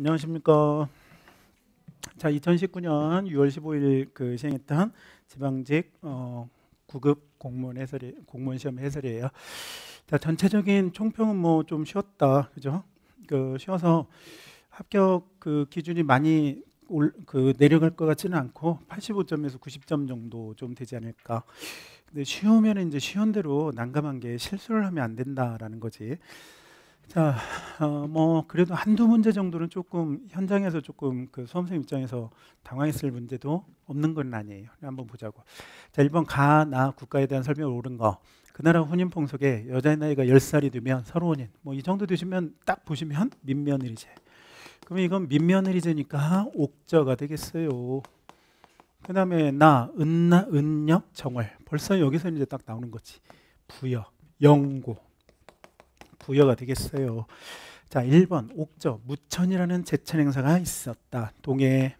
안녕하십니까. 자, 2019년 6월 15일 그 시행했던 지방직 어, 구급 공무원 해설이 공무원 시험 해설이에요. 자, 전체적인 총평은 뭐 좀 쉬웠다, 그죠? 그 쉬어서 합격 그 기준이 많이 올, 그 내려갈 것 같지는 않고 85점에서 90점 정도 좀 되지 않을까. 근데 쉬우면 이제 쉬운 대로 난감한 게 실수를 하면 안 된다라는 거지. 자, 어, 뭐 그래도 한두 문제 정도는 조금 현장에서 조금 그 수험생 입장에서 당황했을 문제도 없는 건 아니에요. 한번 보자고. 자, 1번 가나 국가에 대한 설명을 옳은 거. 그 나라 혼인 풍속에 여자의 나이가 10살이 되면 서로혼인. 뭐 이 정도 되시면 딱 보시면 민며느리제. 그러 이건 민며느리제니까 옥저가 되겠어요. 그다음에 나 은나 은역 정월. 벌써 여기서 이제 딱 나오는 거지. 부여 영고 부여가 되겠어요. 자, 1번 옥저 무천이라는 제천 행사가 있었다. 동해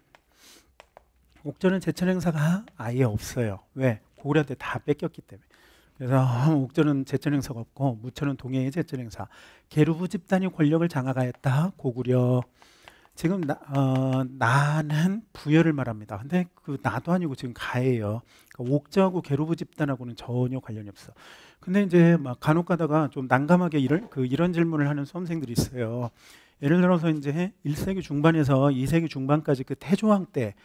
옥저는 제천 행사가 아예 없어요. 왜? 고려때다 뺏겼기 때문에. 그래서 옥저는 제천 행사가 없고 무천은 동해의 제천 행사. 게르부 집단이 권력을 장악하였다. 고구려 지금 나, 어, 나는 부여를 말합니다. 근데 그 나도 아니고 지금 가예요. 그러니까 옥자하고 게르부 집단하고는 전혀 관련이 없어. 근데 이제 막 간혹 가다가 좀 난감하게 이런 그 이런 질문을 하는 수험생들이 있어요. 예를 들어서 이제 1세기 중반에서 2세기 중반까지 그 태조왕 때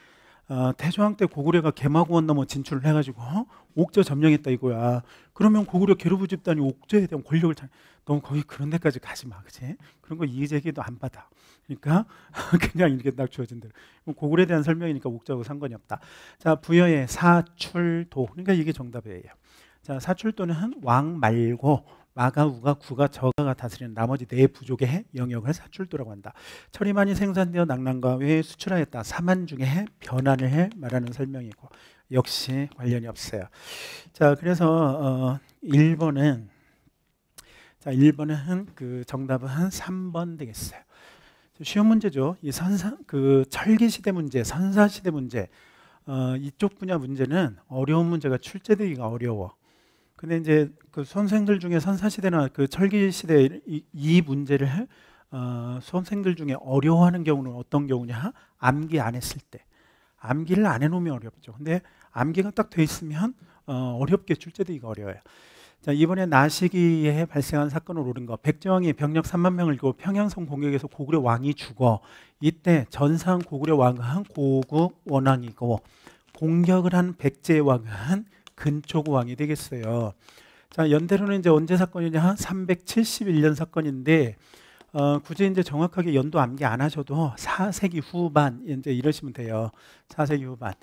어, 태조왕 때 고구려가 개마고원 넘어 진출을 해가지고 어? 옥저 점령했다 이거야. 그러면 고구려 게르부 집단이 옥저에 대한 권력을 잘, 너무 거기 그런 데까지 가지 마, 그치? 그런 거 이의제기도 안 받아. 그러니까 그냥 이렇게 딱 주어진 대로. 고글에 대한 설명이니까 목적하고 상관이 없다. 자, 부여의 사출도. 그러니까 이게 정답이에요. 자, 사출도는 왕 말고 마가, 우가, 구가, 저가가 다스리는 나머지 네 부족의 영역을 사출도라고 한다. 철이 많이 생산되어 낙랑과 외에 수출하였다. 사만 중에 변환을 해 말하는 설명이고 역시 관련이 없어요. 자, 그래서 어, 1번은 자, 1번은 그 정답은 3번 되겠어요. 쉬운 문제죠. 이 산사 그 철기 시대 문제, 산사 시대 문제 어, 이쪽 분야 문제는 어려운 문제가 출제되기가 어려워. 근데 이제 그 수험생들 중에 산사 시대나 그 철기 시대 이, 이 문제를 어, 수험생들 중에 어려워하는 경우는 어떤 경우냐? 암기 안 했을 때. 암기를 안 해놓으면 어렵죠. 근데 암기가 딱 돼 있으면 어, 어렵게 출제되기가 어려워요. 자, 이번에 나시기에 발생한 사건을 오른 거. 백제이 병력 3만 명을 이고 평양성 공격에서 고구려 왕이 죽어. 이때 전상 고구려 왕은 고국 원왕이고 공격을 한 백제 왕은 근초구 왕이 되겠어요. 자, 연대로는 이제 언제 사건이냐? 371년 사건인데 어, 굳이 이제 정확하게 연도 암기 안 하셔도 4세기 후반 이제 이러시면 돼요. 4세기 후반.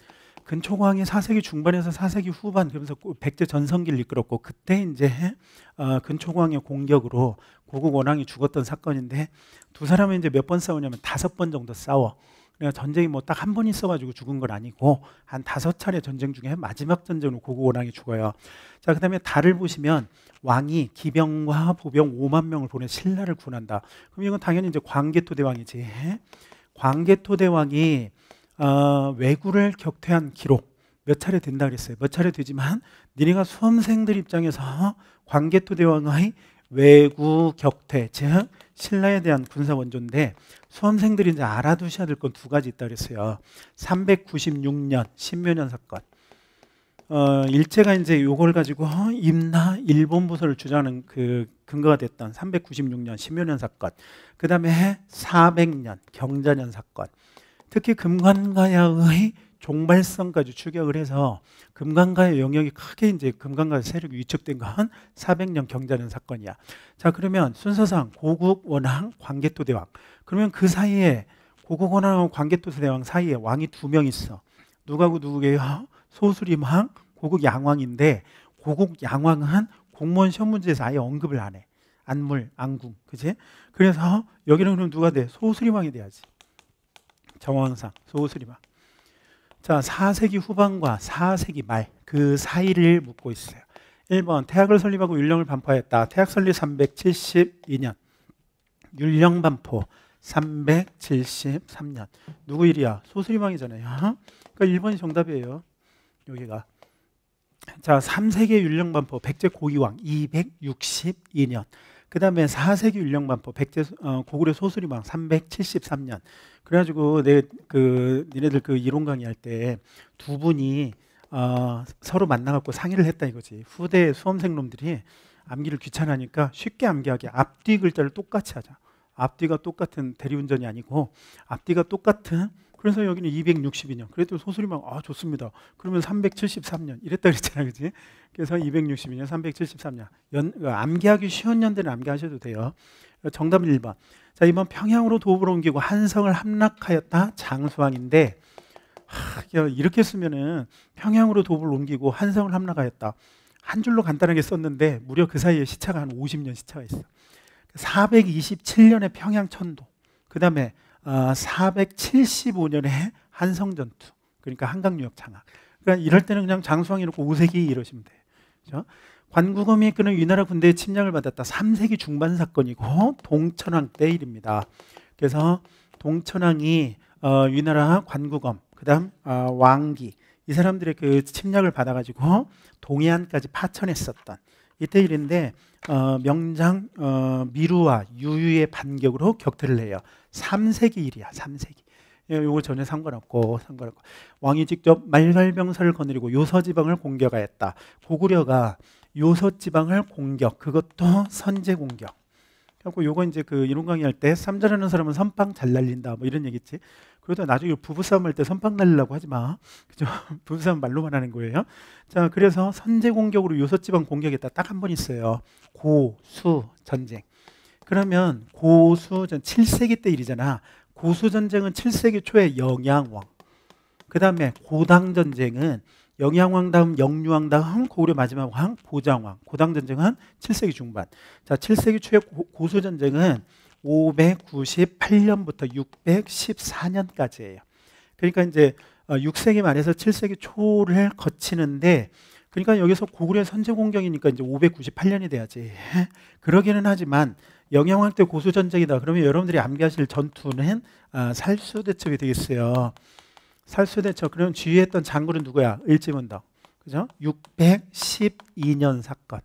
근초고항이 4세기 중반에서 4세기 후반 그러면서 백제 전성기를 이끌었고 그때 이제 어, 근초고항의 공격으로 고국 원왕이 죽었던 사건인데 두 사람은 이제 몇 번 싸우냐면 다섯 번 정도 싸워. 그러니까 전쟁이 뭐 딱 한 번 있어가지고 죽은 건 아니고 한 다섯 차례 전쟁 중에 마지막 전쟁으로 고국 원왕이 죽어요. 자 그다음에 달을 보시면 왕이 기병과 보병 5만 명을 보내 신라를 구한다. 그럼 이건 당연히 이제 광개토 대왕이지. 광개토 대왕이 어, 아, 외구를 격퇴한 기록 몇 차례 된다 그랬어요. 몇 차례 되지만 니네가 수험생들 입장에서 광개토 대왕의 외구 격퇴 즉 신라에 대한 군사 원조인데 수험생들이 이제 알아두셔야 될 건 두 가지 있다 그랬어요. 396년 신묘년 사건. 어, 일제가 이제 요걸 가지고 임나 일본 부서를 주장하는 그 근거가 됐던 396년 신묘년 사건. 그다음에 400년 경자년 사건. 특히 금관가야의 종발성까지 추격을 해서 금강가의 영역이 크게 이제 금강가 세력이 위축된 건 400년 경자는 사건이야. 자 그러면 순서상 고국 원왕 광개토 대왕. 그러면 그 사이에 고국 원왕하 광개토 대왕 사이에 왕이 두 명 있어. 누가고 누구게요? 소수림왕, 고국 양왕인데 고국 양왕은 공무원 시험 문제에서 아예 언급을 안 해. 안물, 안궁, 그지? 그래서 여기는 그럼 누가 돼? 소수림왕이 돼야지. 정황상 소수리마. 자, 4세기 후반과 4세기 말 그 사이를 묻고 있어요. 1번 태학을 설립하고 율령을 반포하다 태학 설립 372년. 율령 반포 373년. 누구 일이야? 소수리망이잖아요. 그러니까 1번이 정답이에요. 여기가. 자, 3세기 율령 반포 백제 고위왕 262년. 그 다음에 4세기 윤령만포 백제 어, 고구려 소수림왕 373년 그래가지고 내 그 니네들 그 이론 강의할 때 두 분이 어, 서로 만나갖고 상의를 했다 이거지 후대 수험생 놈들이 암기를 귀찮으니까 쉽게 암기하게 앞뒤 글자를 똑같이 하자 앞뒤가 똑같은 대리운전이 아니고 앞뒤가 똑같은 그래서 여기는 262년. 그래도 소설이 막, 아, 좋습니다. 그러면 373년. 이랬다 그랬잖아, 그지? 그래서 262년, 373년. 연, 그 암기하기 쉬운 년대는 암기하셔도 돼요. 정답은 1번. 자, 이번 평양으로 도읍을 옮기고 한성을 함락하였다. 장수왕인데, 하, 이렇게 쓰면은 평양으로 도읍을 옮기고 한성을 함락하였다. 한 줄로 간단하게 썼는데, 무려 그 사이에 시차가 한 50년 시차가 있어. 427년에 평양 천도. 그 다음에 475년에 아, 한성전투 그러니까 한강유역 장악 그러니까 이럴 네. 때는 그냥 장수왕이 놓고 우세기 이러시면 돼요 그렇죠? 관구검이 이끄는 위나라 군대의 침략을 받았다 3세기 중반 사건이고 동천왕 때 일입니다 그래서 동천왕이 어, 위나라 관구검 그다음 어, 왕기 이 사람들의 그 침략을 받아가지고 동해안까지 파천했었던 이태일인데 어, 명장 어, 미루와 유유의 반격으로 격퇴를 해요. 3세기 일이야. 3세기. 예, 요거 전혀 상관없고 상관없고 왕이 직접 말갈병사를 거느리고 요서 지방을 공격하였다. 고구려가 요서 지방을 공격 그것도 선제 공격. 그래고 요거 이제 그 이론 강의할 때쌈 잘하는 사람은 선빵 잘 날린다 뭐 이런 얘기지. 그래도 나중에 부부싸움 할 때 선빵 날리려고 하지 마. 그죠? 부부싸움 말로만 하는 거예요. 자, 그래서 선제 공격으로 요서지방 공격했다 딱 한 번 있어요. 고수 전쟁. 그러면 고수 전 7세기 때 일이잖아. 고수 전쟁은 7세기 초에 영양왕. 그다음에 고당 전쟁은 영양왕 다음 영유왕 다음 고구려 마지막 왕 보장왕 고당 전쟁은 7세기 중반 자 7세기 초의 고소 전쟁은 598년부터 614년까지예요. 그러니까 이제 6세기 어, 말에서 7세기 초를 거치는데 그러니까 여기서 고구려 선제 공격이니까 이제 598년이 돼야지. 그러기는 하지만 영양왕 때 고소 전쟁이다. 그러면 여러분들이 암기하실 전투는 아, 살수대첩이 되겠어요. 살수대첩 그럼 지휘했던 장군은 누구야? 일제문덕 그죠? 612년 사건.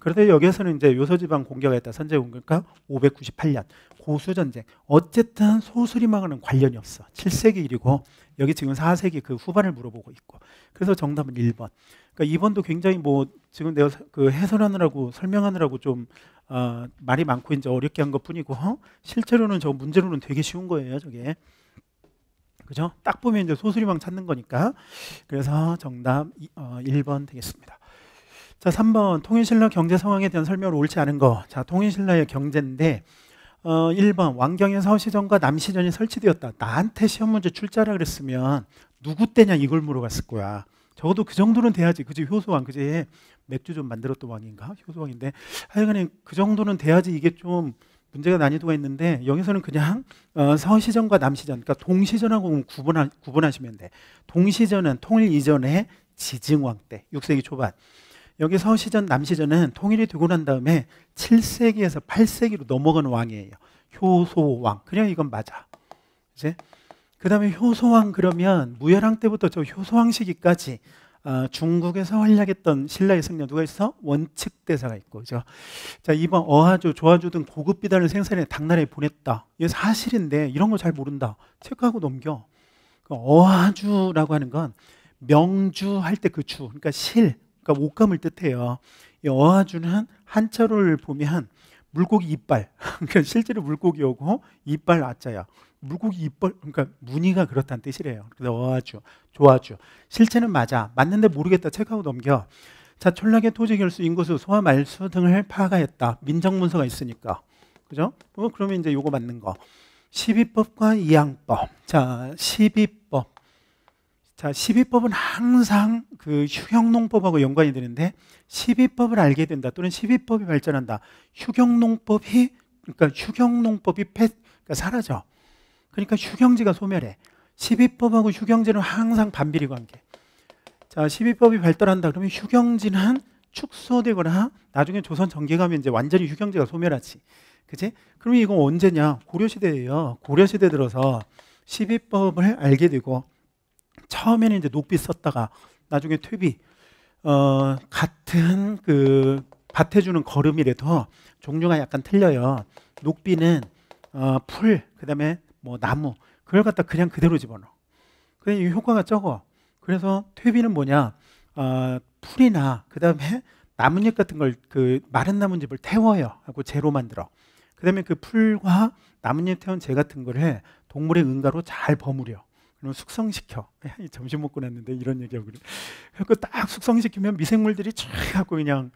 그런데 여기에서는 이제 요서지방 공격했다 선제 공격과 598년 고수 전쟁. 어쨌든 소수림왕은 관련이 없어. 7세기 일이고 여기 지금 4세기 그 후반을 물어보고 있고. 그래서 정답은 1번. 그러니까 2번도 굉장히 뭐 지금 내가 그 해설하느라고 설명하느라고 좀 어, 말이 많고 이제 어렵게 한 것뿐이고 어? 실제로는 저 문제로는 되게 쉬운 거예요, 저게. 그죠? 딱 보면 이제 소수리망 찾는 거니까. 그래서 정답 1번 어, 되겠습니다. 자, 3번 통일신라 경제 상황에 대한 설명을 옳지 않은 거. 자, 통일신라의 경제인데 어, 1번 왕경의 서시전과 남시전이 설치되었다. 나한테 시험 문제 출자라 그랬으면 누구 때냐 이걸 물어봤을 거야. 적어도 그 정도는 돼야지. 그지 효소왕 그지 맥주 좀 만들었던 왕인가? 효소왕인데 하여간에 그 정도는 돼야지 이게 좀 문제가 난이도가 있는데 여기서는 그냥 어, 서시전과 남시전, 그러니까 동시전하고 구분하, 구분하시면 돼. 동시전은 통일 이전에 지증왕 때, 6세기 초반. 여기 서시전, 남시전은 통일이 되고 난 다음에 7세기에서 8세기로 넘어간 왕이에요. 효소왕. 그냥 이건 맞아. 이제 그다음에 효소왕 그러면 무열왕 때부터 저 효소왕 시기까지 어, 아, 중국에서 활약했던 신라의 승려 누가 있어? 원칙 대사가 있고 그죠? 자 이번 어하조, 조하조 등 고급 비단을 생산해 당나라에 보냈다. 이게 사실인데 이런 거 잘 모른다. 체크하고 넘겨. 그 어하주라고 하는 건 명주 할 때 그 주, 그러니까 실, 그러니까 옷감을 뜻해요. 이 어하주는 한자로를 보면 물고기 이빨, 그러니까 실제로 물고기 오고 이빨 아자야. 물고기 입벌 그러니까 무늬가 그렇다는 뜻이래요. 그어아 좋아주 실체는 맞아 맞는데 모르겠다 체크하고 넘겨. 자 촌락의 토지 결수 인구수 소화 말수 등을 파악하였다. 민정 문서가 있으니까 그죠? 어, 그러면 이제 요거 맞는 거. 12법과 이양법. 자 12법. 자 12법은 항상 그 휴경농법하고 연관이 되는데 12법을 알게 된다 또는 12법이 발전한다. 휴경농법이 그러니까 휴경농법이 패, 그러니까 사라져. 그러니까 휴경지가 소멸해. 12법하고 휴경지는 항상 반비리 관계. 자, 12법이 발달한다 그러면 휴경지는 축소되거나 나중에 조선 전개 가면 이제 완전히 휴경지가 소멸하지. 그지? 그러면 이건 언제냐? 고려시대예요. 고려시대 들어서 12법을 알게 되고 처음에는 이제 녹비 썼다가 나중에 퇴비 어, 같은 그 밭에 주는 거름이라도 종류가 약간 틀려요. 녹비는 어, 풀, 그다음에 뭐 나무 그걸 갖다 그냥 그대로 집어넣어. 근데 이 효과가 적어. 그래서 퇴비는 뭐냐? 어, 풀이나 그다음에 나뭇잎 같은 걸 그 마른 나뭇잎을 태워요. 하고 재로 만들어. 그다음에 그 풀과 나뭇잎 태운 재 같은 거를 동물의 응가로 잘 버무려. 그럼 숙성시켜. 점심 먹고 났는데 이런 얘기하고 그래. 그딱 숙성시키면 미생물들이 쫙 하고 그냥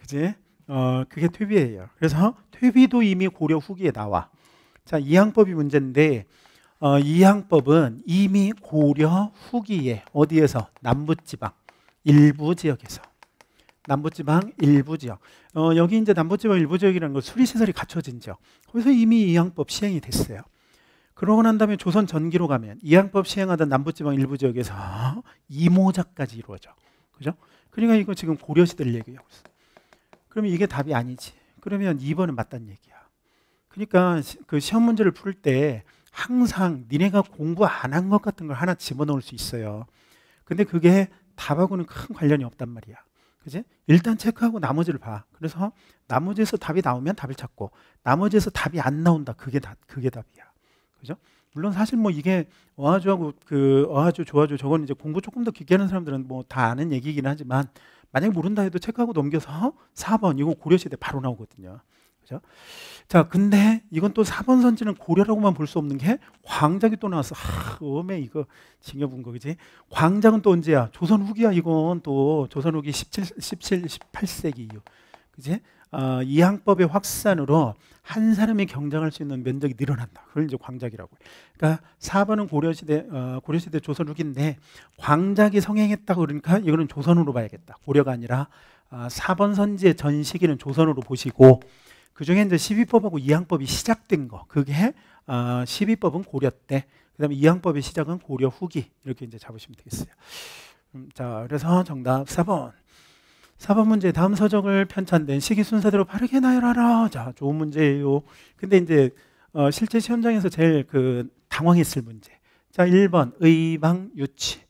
그지? 어, 그게 퇴비예요. 그래서 퇴비도 이미 고려 후기에 나와. 자, 이항법이 문제인데 어, 이항법은 이미 고려 후기에 어디에서 남부지방 일부 지역에서 남부지방 일부 지역 어, 여기 이제 남부지방 일부 지역이라는 건 수리시설이 갖춰진 지역 거기서 이미 이항법 시행이 됐어요 그러고 난 다음에 조선 전기로 가면 이항법 시행하던 남부지방 일부 지역에서 이모작까지 이루어져 그죠? 그러니까 이거 지금 고려시대를 얘기하고 있어 그러면 이게 답이 아니지 그러면 2번은 맞다는 얘기야 그러니까 그 시험 문제를 풀 때 항상 니네가 공부 안 한 것 같은 걸 하나 집어넣을 수 있어요. 근데 그게 답하고는 큰 관련이 없단 말이야. 그지? 일단 체크하고 나머지를 봐. 그래서 나머지에서 답이 나오면 답을 찾고 나머지에서 답이 안 나온다. 그게 답 그게 답이야. 그죠? 물론 사실 뭐 이게 어하주하고 그 어하주 조하주 저건 이제 공부 조금 더 깊게 하는 사람들은 뭐 다 아는 얘기이긴 하지만 만약에 모른다 해도 체크하고 넘겨서 4번 이거 고려시대 바로 나오거든요. 그죠? 자, 근데 이건 또 4번 선지는 고려라고만 볼 수 없는 게 광작이 또 나왔어. 아, 어메 이거 징여본 거지 광작은 또 언제야? 조선 후기야 이건 또 조선 후기 17, 17, 18세기 이후. 그지? 어, 아, 이항법의 확산으로 한 사람이 경쟁할 수 있는 면적이 늘어난다. 그걸 이제 광작이라고. 그러니까 4번은 고려시대 어, 고려시대 조선 후기인데 광작이 성행했다 고 그러니까 이거는 조선으로 봐야겠다. 고려가 아니라 어, 아, 4번 선지의 전 시기는 조선으로 보시고 그 중에 이제 12법하고 이항법이 시작된 거. 그게 어, 12법은 고려 때, 그다음에 이항법의 시작은 고려 후기 이렇게 이제 잡으시면 되겠어요. 음, 자, 그래서 정답 4번. 4번 문제 다음 서적을 편찬된 시기 순서대로 바르게 나열하라. 자, 좋은 문제예요. 근데 이제 어, 실제 시험장에서 제일 그 당황했을 문제. 자, 1번 의방 유치.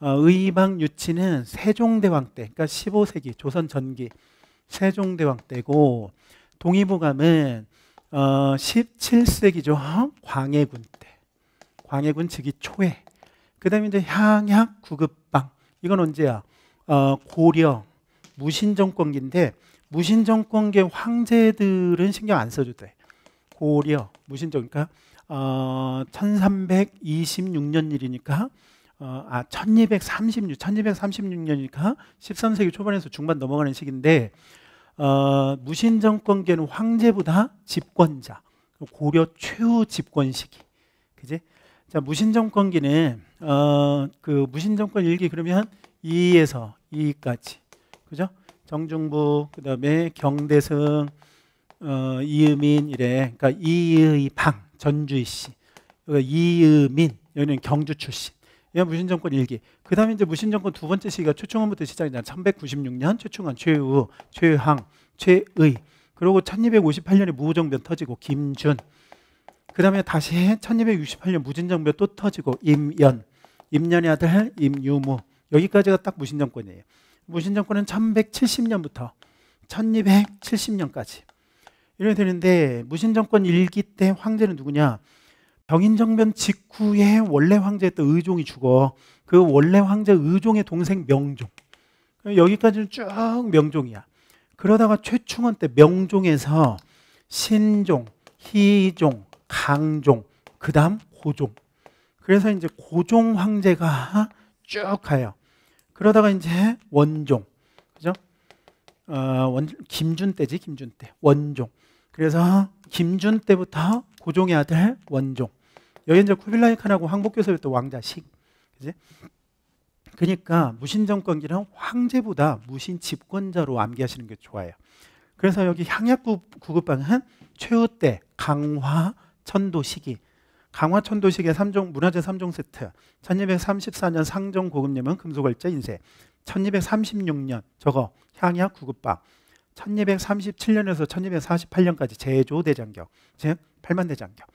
어, 의방 유치는 세종대왕 때, 그러니까 15세기 조선 전기 세종대왕 때고 동의보감은 어, 17세기죠. 광해군 때. 광해군 즉위 초에. 그 다음에 이제 향약 구급방. 이건 언제야? 어, 고려, 무신정권기인데, 무신정권계 황제들은 신경 안써도 돼. 고려, 무신정, 그러니까, 어, 1326년 일이니까, 어, 아, 1236, 1236년이니까 13세기 초반에서 중반 넘어가는 시기인데, 어, 무신 정권계는 황제보다 집권자 고려 최후 집권 시기 그지? 자 무신 정권기는 어, 그 무신 정권 일기 그러면 2에서 2까지 그죠? 정중부 그다음에 경대승 어, 이의민 이래 그러니까 이의 방 전주희 씨그니까이의민 여기는 경주 출신 이건 무신 정권 일기 그 다음에 이제 무신정권 두 번째 시기가 최충헌부터 시작이잖아. 1196년 최충헌, 최우, 최항, 최의. 그리고 1258년에 무정변 터지고 김준. 그 다음에 다시 1268년 무진정변 또 터지고 임연. 임연의 아들 임유무. 여기까지가 딱 무신정권이에요. 무신정권은 1170년부터 1270년까지. 이래 되는데 무신정권 1기 때 황제는 누구냐? 병인정변 직후에 원래 황제였던 의종이 죽어. 그 원래 황제 의종의 동생 명종. 여기까지는 쭉 명종이야. 그러다가 최충원 때 명종에서 신종, 희종, 강종, 그 다음 고종. 그래서 이제 고종 황제가 쭉 가요. 그러다가 이제 원종. 그죠? 어, 원, 김준 때지, 김준 때. 원종. 그래서 김준 때부터 고종의 아들 원종. 여기 이제 쿠빌라이 칸하고 황복교섭이 또 왕자식. 그지? 그러니까 무신 정권기는 황제보다 무신 집권자로 암기하시는 게 좋아요. 그래서 여기 향약 구급방은 최후때 강화 천도시기 강화 천도시계 3종 문화재 3종 세트 1234년 상정 고금님은 금속월자 인쇄 1236년 저거 향약 구급방 1237년에서 1248년까지 제조 대장경 즉 8만 대장경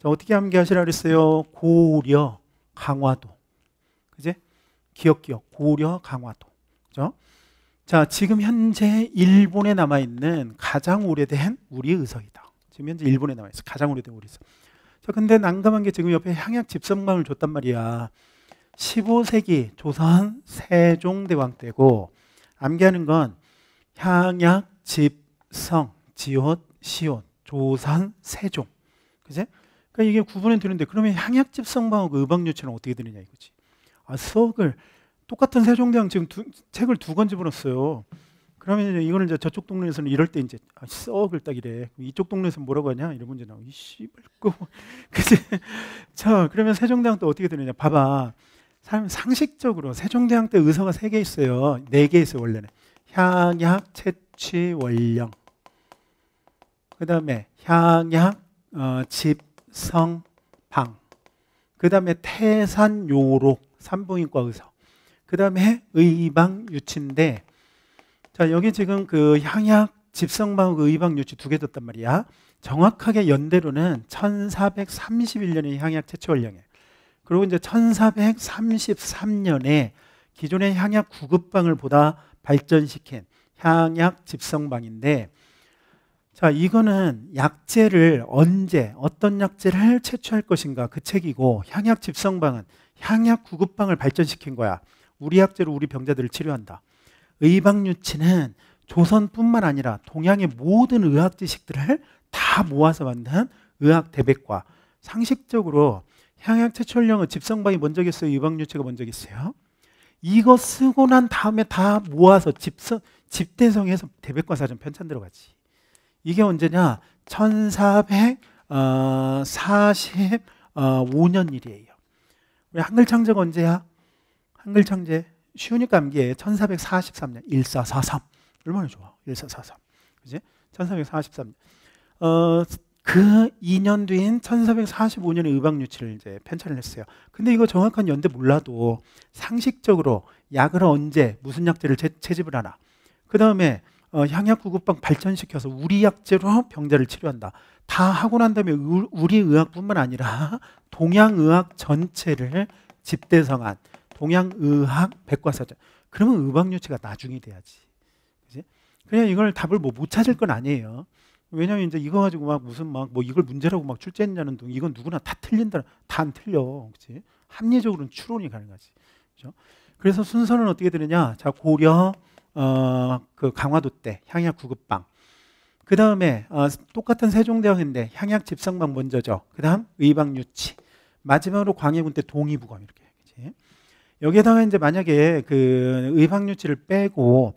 자 어떻게 암기하시라 그랬어요 고려 강화도 이제 기억기억 고려 강화도 그죠? 자 지금 현재 일본에 남아 있는 가장 오래된 우리 의석이다. 지금 현재 일본에 남아 있어 가장 오래된 우리 의석. 자 근데 난감한 게 지금 옆에 향약 집성감을 줬단 말이야. 15세기 조선 세종대왕 때고 암기하는 건 향약 집성 지옷 시옷 조선 세종 그제? 그러니까 이게 구분은 되는데 그러면 향약 집성방하고 그 의방유치는 어떻게 되느냐 이거지. 아, 썩을 똑같은 세종대왕 지금 두, 책을 두 권 집어넣었어요. 그러면 이거는 이제 저쪽 동네에서는 이럴 때 이제 아, 썩을 딱 이래. 이쪽 동네에서 뭐라고 하냐? 이런 문제 나오고 이씨발 거. 그지? 자, 그러면 세종대왕 때 어떻게 되느냐? 봐봐. 사람 상식적으로 세종대왕 때 의서가 세 개 있어요. 네 개있어 원래는. 향약, 채취, 원령. 그다음에 향약, 어, 집성, 방. 그다음에 태산, 요록. 산부인과 의사. 그 다음에 의방 유치인데, 자, 여기 지금 그 향약, 집성방 의방 유치 두개 뒀단 말이야. 정확하게 연대로는 1431년에 향약 채취 원령에 그리고 이제 1433년에 기존의 향약 구급방을 보다 발전시킨 향약 집성방인데 자 이거는 약재를 언제 어떤 약재를 채취할 것인가 그 책이고 향약 집성방은 향약 구급방을 발전시킨 거야. 우리 약재로 우리 병자들을 치료한다. 의방유치는 조선뿐만 아니라 동양의 모든 의학 지식들을 다 모아서 만든 의학 대백과 상식적으로 향약 채철령은 집성방이 먼저겠어요? 의방유치가 먼저겠어요? 이거 쓰고 난 다음에 다 모아서 집성, 집대성에서 대백과 사전 편찬 들어가지. 이게 언제냐? 1445년 일이에요. 우리 한글 창제가 언제야? 한글 창제 쉬우니까 암기해. 1443년 1443. 얼마나 좋아. 1443. 그지? 1443년. 어, 그 2년 뒤인 1445년에 의방 유치를 이제 편찬을 했어요. 근데 이거 정확한 연대 몰라도 상식적으로 약을 언제 무슨 약제를 재, 집을 하나. 그다음에 어, 향약 구급방 발전시켜서 우리 약제로 병자를 치료한다. 다 하고 난 다음에 우리 의학뿐만 아니라 동양 의학 전체를 집대성한 동양 의학 백과사전. 그러면 의학유치가 나중이 돼야지. 그지? 그냥 이걸 답을 뭐못 찾을 건 아니에요. 왜냐면 이제 이거 가지고 막 무슨 막 뭐 이걸 문제라고 막 출제했냐는 등 이건 누구나 다 틀린다. 다안 틀려. 그치 합리적으로는 추론이 가능하지. 그죠? 그래서 순서는 어떻게 되느냐? 자, 고려 어 그 강화도 때 향약 구급방 그 다음에 어, 똑같은 세종대왕인데 향약 집성만 먼저죠. 그 다음 의방 유치. 마지막으로 광해군 때 동의부검 이렇게. 그치? 여기에다가 이제 만약에 그 의방 유치를 빼고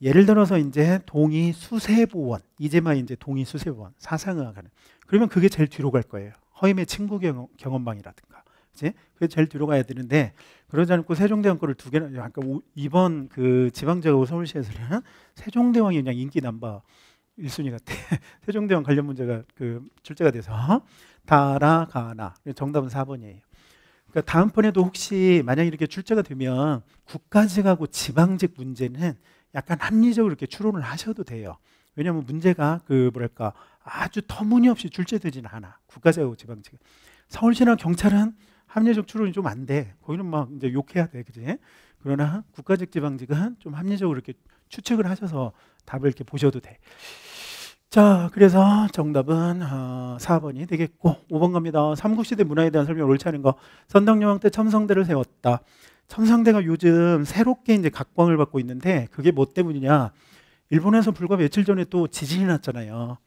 예를 들어서 이제 동의 수세보원 이제만 이제 동의 수세보원 사상의학하는 그러면 그게 제일 뒤로 갈 거예요. 허임의 친구 경험, 경험방이라든가. 그치? 그게 제일 뒤로 가야 되는데 그러지 않고 세종대왕 거를 두 개나 아까 오, 이번 그 지방제가 서울시에서는 세종대왕이 그냥 인기 남바 1순위 같아. 세종대왕 관련 문제가 그 출제가 돼서 다달가나 어? 정답은 4번이에요. 그러니까 다음번에도 혹시 만약 이렇게 출제가 되면 국가직하고 지방직 문제는 약간 합리적으로 이렇게 추론을 하셔도 돼요. 왜냐하면 문제가 그 뭐랄까 아주 터무니없이 출제되지는 않아. 국가직하고 지방직. 서울시나 경찰은 합리적 추론이 좀 안 돼. 거기는 막 이제 욕해야 돼, 그지? 그러나 국가직 지방직은 좀 합리적으로 이렇게 추측을 하셔서 답을 이렇게 보셔도 돼. 자, 그래서 정답은 어, 4번이 되겠고 5번 갑니다. 삼국시대 문화에 대한 설명 옳지 않은 거. 선덕여왕 때 첨성대를 세웠다. 첨성대가 요즘 새롭게 이제 각광을 받고 있는데 그게 뭐 때문이냐? 일본에서 불과 며칠 전에 또 지진이 났잖아요.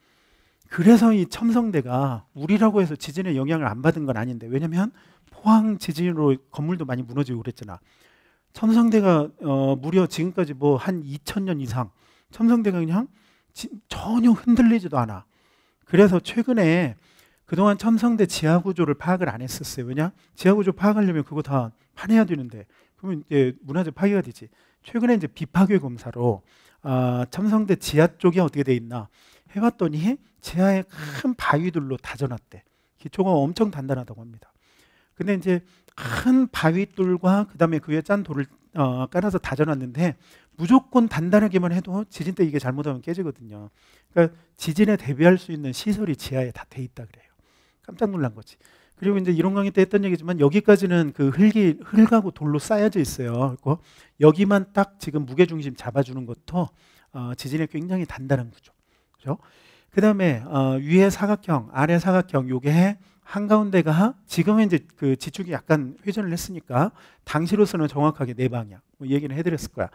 그래서 이 첨성대가 우리라고 해서 지진의 영향을 안 받은 건 아닌데 왜냐면 포항 지진으로 건물도 많이 무너지고 그랬잖아. 첨성대가 어, 무려 지금까지 뭐 한 2000년 이상 첨성대가 그냥 지, 전혀 흔들리지도 않아. 그래서 최근에 그동안 첨성대 지하 구조를 파악을 안 했었어요. 왜냐? 지하 구조 파악하려면 그거 다 파내야 되는데 그러면 이제 문화재 파괴가 되지. 최근에 이제 비파괴 검사로 아, 첨성대 지하 쪽이 어떻게 돼 있나 해봤더니 지하에 큰 바위들로 다져놨대. 기초가 엄청 단단하다고 합니다. 근데 이제 큰 바위돌과 그다음에 그 위에 짠 돌을 어, 깔아서 다져놨는데 무조건 단단하기만 해도 지진 때 이게 잘못하면 깨지거든요. 그러니까 지진에 대비할 수 있는 시설이 지하에 다 돼 있다 그래요. 깜짝 놀란 거지. 그리고 이제 이런 강의 때 했던 얘기지만 여기까지는 그 흙이 흙하고 돌로 쌓여져 있어요. 그리고 여기만 딱 지금 무게 중심 잡아주는 것도 어, 지진에 굉장히 단단한 구조. 그죠? 그다음에 어, 위에 사각형, 아래 사각형 요게 한가운데가 지금은 이제 그 지축이 약간 회전을 했으니까 당시로서는 정확하게 내 네 방향 뭐 얘기는 해드렸을 거야.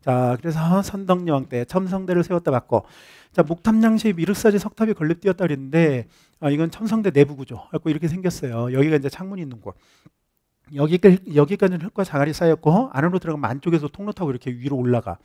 자 그래서 선덕여왕 때 첨성대를 세웠다 봤고 자목탑양시 미륵사지 석탑이 건립되었다 그랬는데 아, 이건 첨성대 내부 구조 갖고 이렇게 생겼어요. 여기가 이제 창문이 있는 곳. 여기까지 그, 여기까지는 흙과 자갈이 쌓였고 안으로 들어가면 안쪽에서 통로 타고 이렇게 위로 올라가.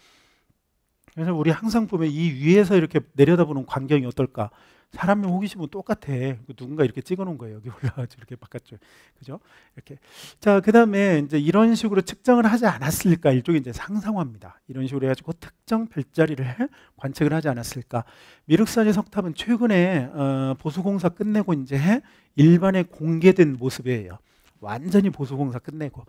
그래서 우리 항상 보면 이 위에서 이렇게 내려다보는 광경이 어떨까? 사람의 호기심은 똑같아. 그 누군가 이렇게 찍어놓은 거예요. 여기 올라가지 이렇게 바깥쪽, 그죠? 이렇게 자 그다음에 이제 이런 식으로 측정을 하지 않았을까 일종의 이제 상상화입니다. 이런 식으로 해가지고 특정 별자리를 관측을 하지 않았을까. 미륵산의 석탑은 최근에 어, 보수공사 끝내고 이제 일반에 공개된 모습이에요. 완전히 보수공사 끝내고.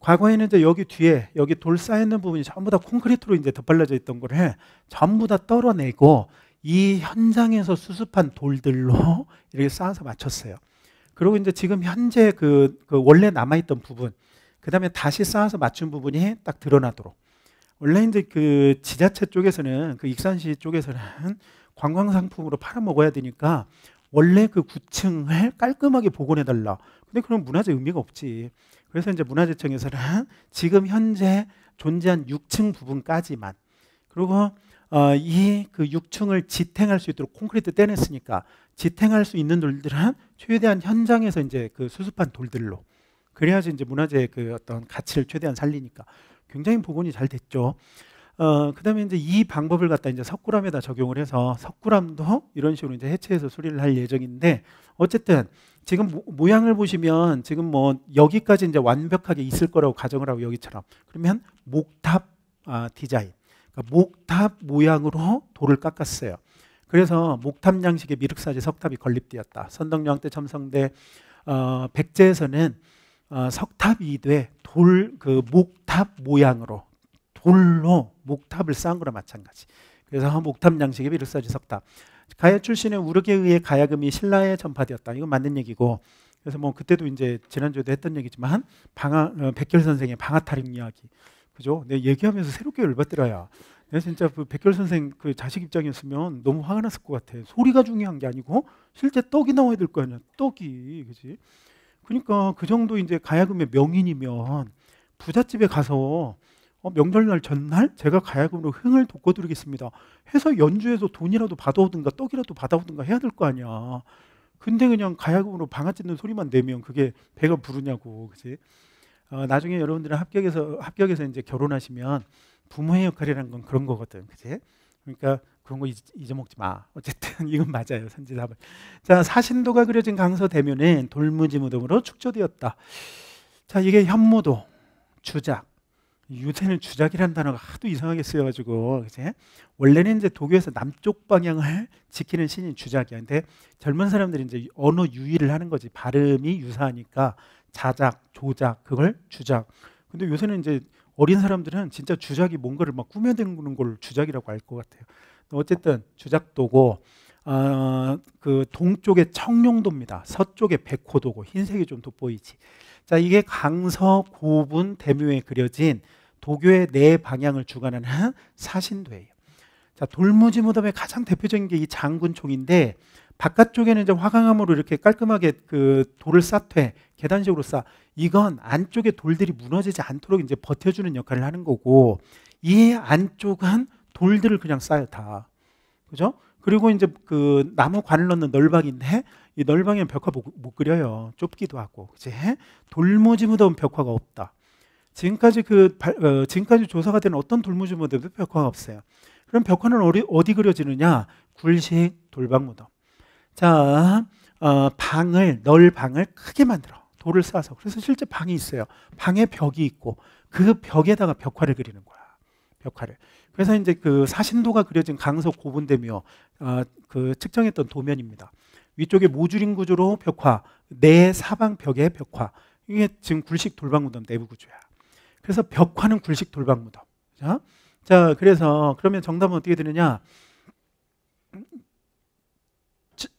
과거에는 이제 여기 뒤에 여기 돌 쌓여 있는 부분이 전부 다 콘크리트로 이제 덧발라져 있던 거를 전부 다 떨어내고 이 현장에서 수습한 돌들로 이렇게 쌓아서 맞췄어요. 그리고 이제 지금 현재 그, 그 원래 남아있던 부분, 그 다음에 다시 쌓아서 맞춘 부분이 딱 드러나도록. 원래 이제 그 지자체 쪽에서는 그 익산시 쪽에서는 관광 상품으로 팔아먹어야 되니까 원래 그 9층을 깔끔하게 복원해달라. 근데 그럼 문화재 의미가 없지. 그래서 이제 문화재청에서는 지금 현재 존재한 6층 부분까지만 그리고 어, 이그 6층을 지탱할 수 있도록 콘크리트 떼냈으니까 지탱할 수 있는 돌들은 최대한 현장에서 이제 그 수습한 돌들로 그래야지 이제 문화재의 그 어떤 가치를 최대한 살리니까 굉장히 복원이 잘 됐죠. 어, 그다음에 이제 이 방법을 갖다 이제 석굴암에다 적용을 해서 석굴암도 이런 식으로 이제 해체해서 수리를 할 예정인데 어쨌든 지금 모, 모양을 보시면 지금 뭐 여기까지 이제 완벽하게 있을 거라고 가정을 하고 여기처럼 그러면 목탑 아, 디자인 그러니까 목탑 모양으로 돌을 깎았어요. 그래서 목탑 양식의 미륵사지 석탑이 건립되었다. 선덕여왕 때 첨성대 어, 백제에서는 어, 석탑이 돼돌그 목탑 모양으로 돌로 목탑을 쌓은 거랑 마찬가지. 그래서 아, 목탑 양식의 미륵사지 석탑. 가야 출신의 우르게 의해 가야금이 신라에 전파되었다. 이건 맞는 얘기고. 그래서 뭐 그때도 이제 지난주에도 했던 얘기지만 방아 어, 백결 선생의 방아타령 이야기. 그죠? 내 얘기하면서 새롭게 열받더라야. 내가 진짜 그 백결 선생 그 자식 입장이었으면 너무 화가 났을 것 같아. 소리가 중요한 게 아니고 실제 떡이 나와야 될 거 아니야. 떡이 그지? 그러니까 그 정도 이제 가야금의 명인이면 부잣집에 가서 어, 명절날 전날 제가 가야금으로 흥을 돋궈드리겠습니다. 해서 연주해서 돈이라도 받아오든가 떡이라도 받아오든가 해야 될 거 아니야. 근데 그냥 가야금으로 방아 찧는 소리만 내면 그게 배가 부르냐고, 그지? 어, 나중에 여러분들은 합격해서 합격해서 이제 결혼하시면 부모의 역할이라는 건 그런 거거든, 그지? 그러니까 그런 거 잊어, 먹지 마. 어쨌든 이건 맞아요. 선지답을. 자, 사신도가 그려진 강서 대면은 돌무지 무덤으로 축조되었다. 자, 이게 현무도, 주작. 유태는 주작이라는 단어가 하도 이상하게 쓰여가지고 그치? 원래는 이제 도교에서 남쪽 방향을 지키는 신이 주작이야. 근데 젊은 사람들이 이제 언어 유의를 하는 거지 발음이 유사하니까 자작, 조작, 그걸 주작. 근데 요새는 이제 어린 사람들은 진짜 주작이 뭔가를 막 꾸며대는 걸 주작이라고 알것 같아요. 어쨌든 주작도고 어, 그 동쪽의 청룡도입니다. 서쪽의 백호도고 흰색이 좀 돋보이지. 자 이게 강서 고분 대묘에 그려진 도교의 네 방향을 주관하는 사신도예요. 자 돌무지 무덤의 가장 대표적인 게 이 장군총인데 바깥쪽에는 이제 화강암으로 이렇게 깔끔하게 그 돌을 쌓되 계단식으로 쌓 이건 안쪽에 돌들이 무너지지 않도록 이제 버텨주는 역할을 하는 거고 이 안쪽은 돌들을 그냥 쌓여 다 그죠? 그리고 이제 그 나무 관을 넣는 널방인데 이 널방에는 벽화 못, 그려요 좁기도 하고 이제 돌무지 무더 벽화가 없다 지금까지 그 어, 지금까지 조사가 된 어떤 돌무지 무덤 벽화가 없어요 그럼 벽화는 어디 그려지느냐 굴식 돌방 무덤 자, 어, 방을 널 방을 크게 만들어 돌을 쌓아서 그래서 실제 방이 있어요. 방에 벽이 있고 그 벽에다가 벽화를 그리는 거야. 벽화를. 그래서 이제 그 사신도가 그려진 강서 고분대묘 어, 그 측정했던 도면입니다. 위쪽에 모주림 구조로 벽화, 내 사방 벽의 벽화. 이게 지금 굴식 돌방 무덤 내부 구조야. 그래서 벽화는 굴식 돌방 무덤. 자, 자 그래서 그러면 정답은 어떻게 되느냐?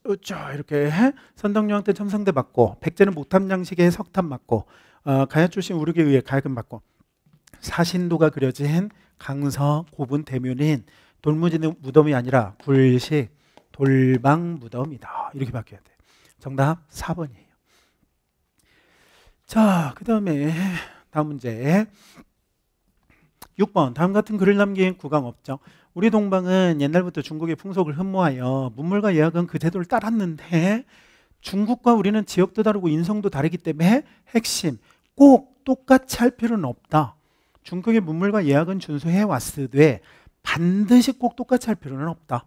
어쩌 이렇게 선덕여왕 때 첨상대 맞고 백제는 모탐 양식에 석탑 맞고 어, 가야 출신 우르에 의해 가야금 맞고 사신도가 그려진 강서 고분 대묘는 돌무지 무덤이 아니라 굴식 돌방 무덤이다 이렇게 바뀌어야 돼. 정답 4번이에요. 자, 그 다음에 다음 문제 6번 다음 같은 글을 남긴 구강 업적 우리 동방은 옛날부터 중국의 풍속을 흠모하여 문물과 예약은그제도를 따랐는데 중국과 우리는 지역도 다르고 인성도 다르기 때문에 핵심 꼭 똑같이 할 필요는 없다. 중국의 문물과 예약은 준수해 왔으되 반드시 꼭 똑같이 할 필요는 없다.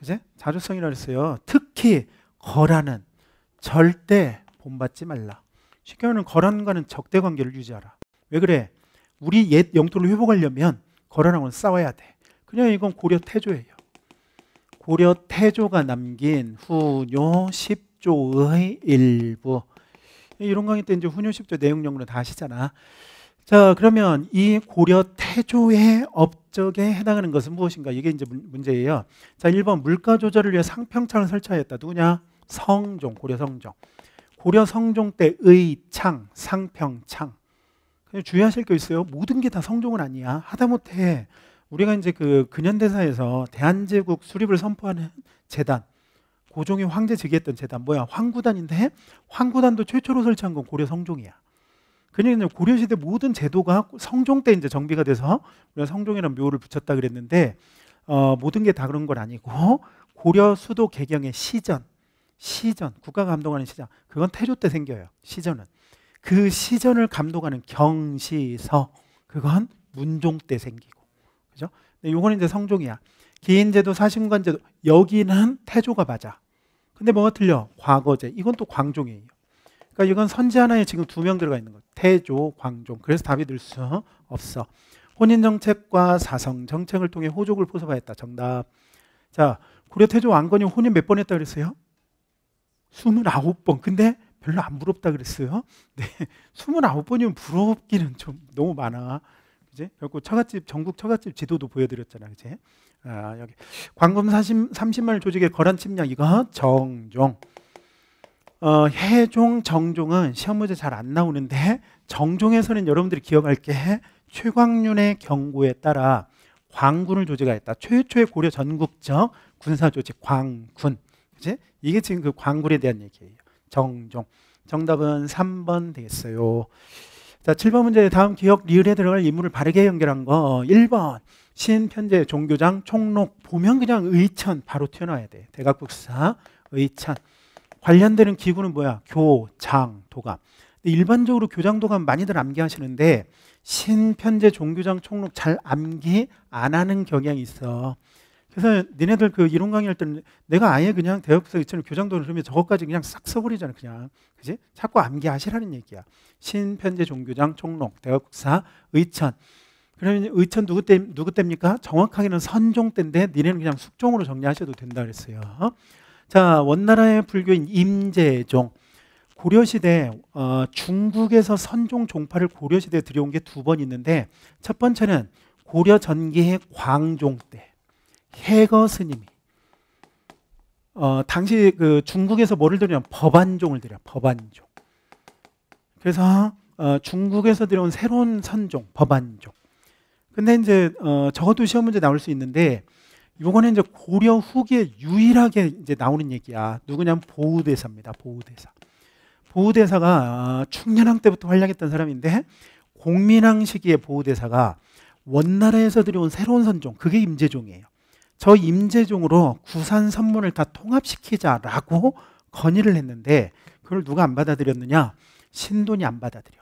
그제 자주성이라 그랬어요. 특히 거란은 절대 본받지 말라. 쉽게 말하면 거란과는 적대 관계를 유지하라. 왜 그래? 우리 옛 영토를 회복하려면 거란하고는 싸워야 돼. 그냥 이건 고려 태조예요. 고려 태조가 남긴 훈요 10조의 일부. 이런 강의 때 이제 훈요 10조 내용령으로 다 아시잖아. 자, 그러면 이 고려 태조의 업적에 해당하는 것은 무엇인가? 이게 이제 문제예요. 자, 1번 물가 조절을 위해 상평창을 설치하였다. 누구냐? 성종, 고려 성종. 고려 성종 때의 창, 상평창. 주의하실 게 있어요. 모든 게 다 성종은 아니야. 하다못해 우리가 이제 그 근현대사에서 대한제국 수립을 선포하는 재단 고종이 황제 즉위했던 재단 뭐야 황구단인데 황구단도 최초로 설치한 건 고려 성종이야. 그냥 그러니까 고려 시대 모든 제도가 성종 때 이제 정비가 돼서 우리가 성종이라는 묘를 붙였다 그랬는데 어, 모든 게 다 그런 건 아니고 고려 수도 개경의 시전 시전 국가 감독하는 시장 그건 태조 때 생겨요 시전은 그 시전을 감독하는 경시서 그건 문종 때 생기고 그죠? 요건 이제 성종이야. 기인제도, 사심관제도 여기는 태조가 맞아. 근데 뭐가 틀려? 과거제. 이건 또 광종이에요. 그러니까 이건 선지 하나에 지금 두 명 들어가 있는 거. 태조, 광종. 그래서 답이 될 수 없어. 혼인 정책과 사성 정책을 통해 호족을 포섭하였다. 정답. 자, 고려 태조 왕건이 혼인 몇 번 했다 그랬어요? 29번. 근데 별로 안 부럽다 그랬어요. 네. 29번이면 부럽기는 좀 너무 많아. 그지? 결국 처갓집 전국 처갓집 지도도 보여드렸잖아, 그지? 아 여기 광범 30, 30만 조직의 거란 침략 이거 어? 정종. 어, 해종 정종은 시험 문제 잘 안 나오는데 정종에서는 여러분들이 기억할 게 최광윤의 경고에 따라 광군을 조직하였다. 최초의 고려 전국적 군사 조직 광군. 그지? 이게 지금 그 광군에 대한 얘기예요. 정종. 정답은 3번 되겠어요. 자, 7번 문제 다음 기억 리을에 들어갈 인물을 바르게 연결한 거 1번 어, 신편제 종교장 총록 보면 그냥 의천 바로 튀어나와야 돼. 대각국사 의천 관련되는 기구는 뭐야? 교장 도감. 일반적으로 교장 도감 많이들 암기하시는데 신편제 종교장 총록 잘 암기 안 하는 경향이 있어. 그래서 니네들 그 이론 강의할 때는 내가 아예 그냥 대학서 이처럼 교장도를 흐르면 저것까지 그냥 싹 써버리잖아 그냥 그지 자꾸 암기하시라는 얘기야 신편제 종교장 총록 대학사 의천 그러면 의천 누구 때 누구 때입니까 정확하게는 선종 때인데 니네는 그냥 숙종으로 정리하셔도 된다 그랬어요 자 원나라의 불교인 임재종 고려시대 어, 중국에서 선종 종파를 고려시대에 들여온 게 두 번 있는데 첫 번째는 고려 전기의 광종 때 해거 스님이 어, 당시 그 중국에서 뭐를 들여냐 법안종을 들여 법안종. 그래서 어, 중국에서 들여온 새로운 선종 법안종. 근데 이제 어, 적어도 시험 문제 나올 수 있는데 요거는 이제 고려 후기에 유일하게 이제 나오는 얘기야. 누구냐면 보우대사입니다. 보우대사. 보우대사가 어, 충렬왕 때부터 활약했던 사람인데 공민왕 시기의 보우대사가 원나라에서 들여온 새로운 선종 그게 임제종이에요. 저 임재종으로 구산 선문을 다 통합시키자라고 건의를 했는데 그걸 누가 안 받아들였느냐? 신돈이 안 받아들여.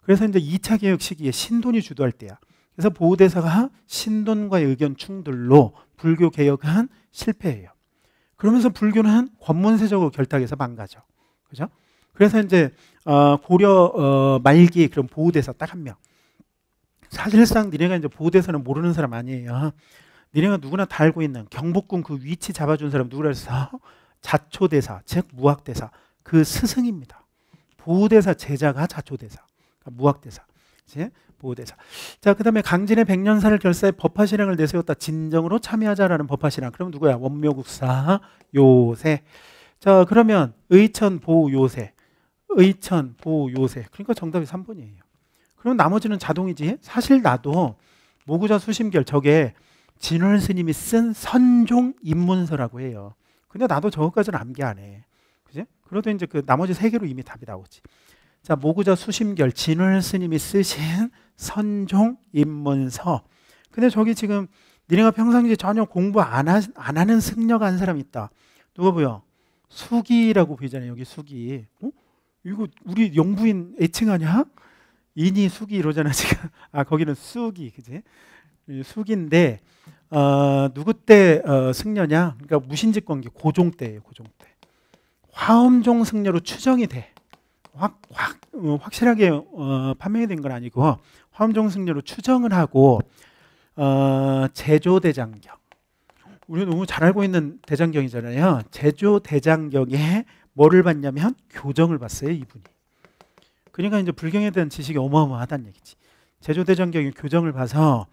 그래서 이제 2차 개혁 시기에 신돈이 주도할 때야. 그래서 보호대사가 신돈과의 의견 충돌로 불교 개혁은 실패해요. 그러면서 불교는 권문세적으로 결탁해서 망가져. 그죠? 그래서 이제 어, 고려 어, 말기 그런 보호대사 딱 한 명. 사실상 니네가 이제 보호대사는 모르는 사람 아니에요. 니네가 누구나 다 알고 있는 경복궁 그 위치 잡아준 사람 누구라 했어? 어? 자초대사, 즉 무학대사 그 스승입니다. 보호대사 제자가 자초대사, 그러니까 무학대사, 즉보호대사 자, 그다음에 강진의 백년사를 결사해 법화실행을 내세웠다. 진정으로 참여하자라는 법화실행 그럼 누구야? 원묘국사 요새. 자, 그러면 의천 보우 요새, 의천 보우 요새. 그러니까 정답이 3번이에요. 그럼 나머지는 자동이지. 사실 나도 모구자 수심결 저게 진원 스님이 쓴 선종 입문서라고 해요. 근데 나도 저것까지는 암기 안 해. 그지? 그래도 이제 그 나머지 세 개로 이미 답이 나오지. 자, 모구자 수심결 진원 스님이 쓰신 선종 입문서. 근데 저기 지금 니네가 평상시에 전혀 공부 안, 하, 안 하는 승려가 한 사람 있다. 누가 보여? 수기라고 보이잖아요. 여기 수기. 어? 이거 우리 영부인 애칭아냐 인이 수기 이러잖아 지금. 아 거기는 수기 그지? 수기인데 어, 누구 때 어, 승려냐? 그러니까 무신직 관계 고종 때예요. 고종 때. 화엄종 승려로 추정이 돼. 확, 확 어, 확실하게 어, 판명이 된 건 아니고 화엄종 승려로 추정을 하고 어, 제조 대장경. 우리 너무 잘 알고 있는 대장경이잖아요. 제조 대장경에 뭐를 봤냐면 교정을 봤어요, 이분이. 그러니까 이제 불경에 대한 지식이 어마어마하다는 얘기지. 제조 대장경에 교정을 봐서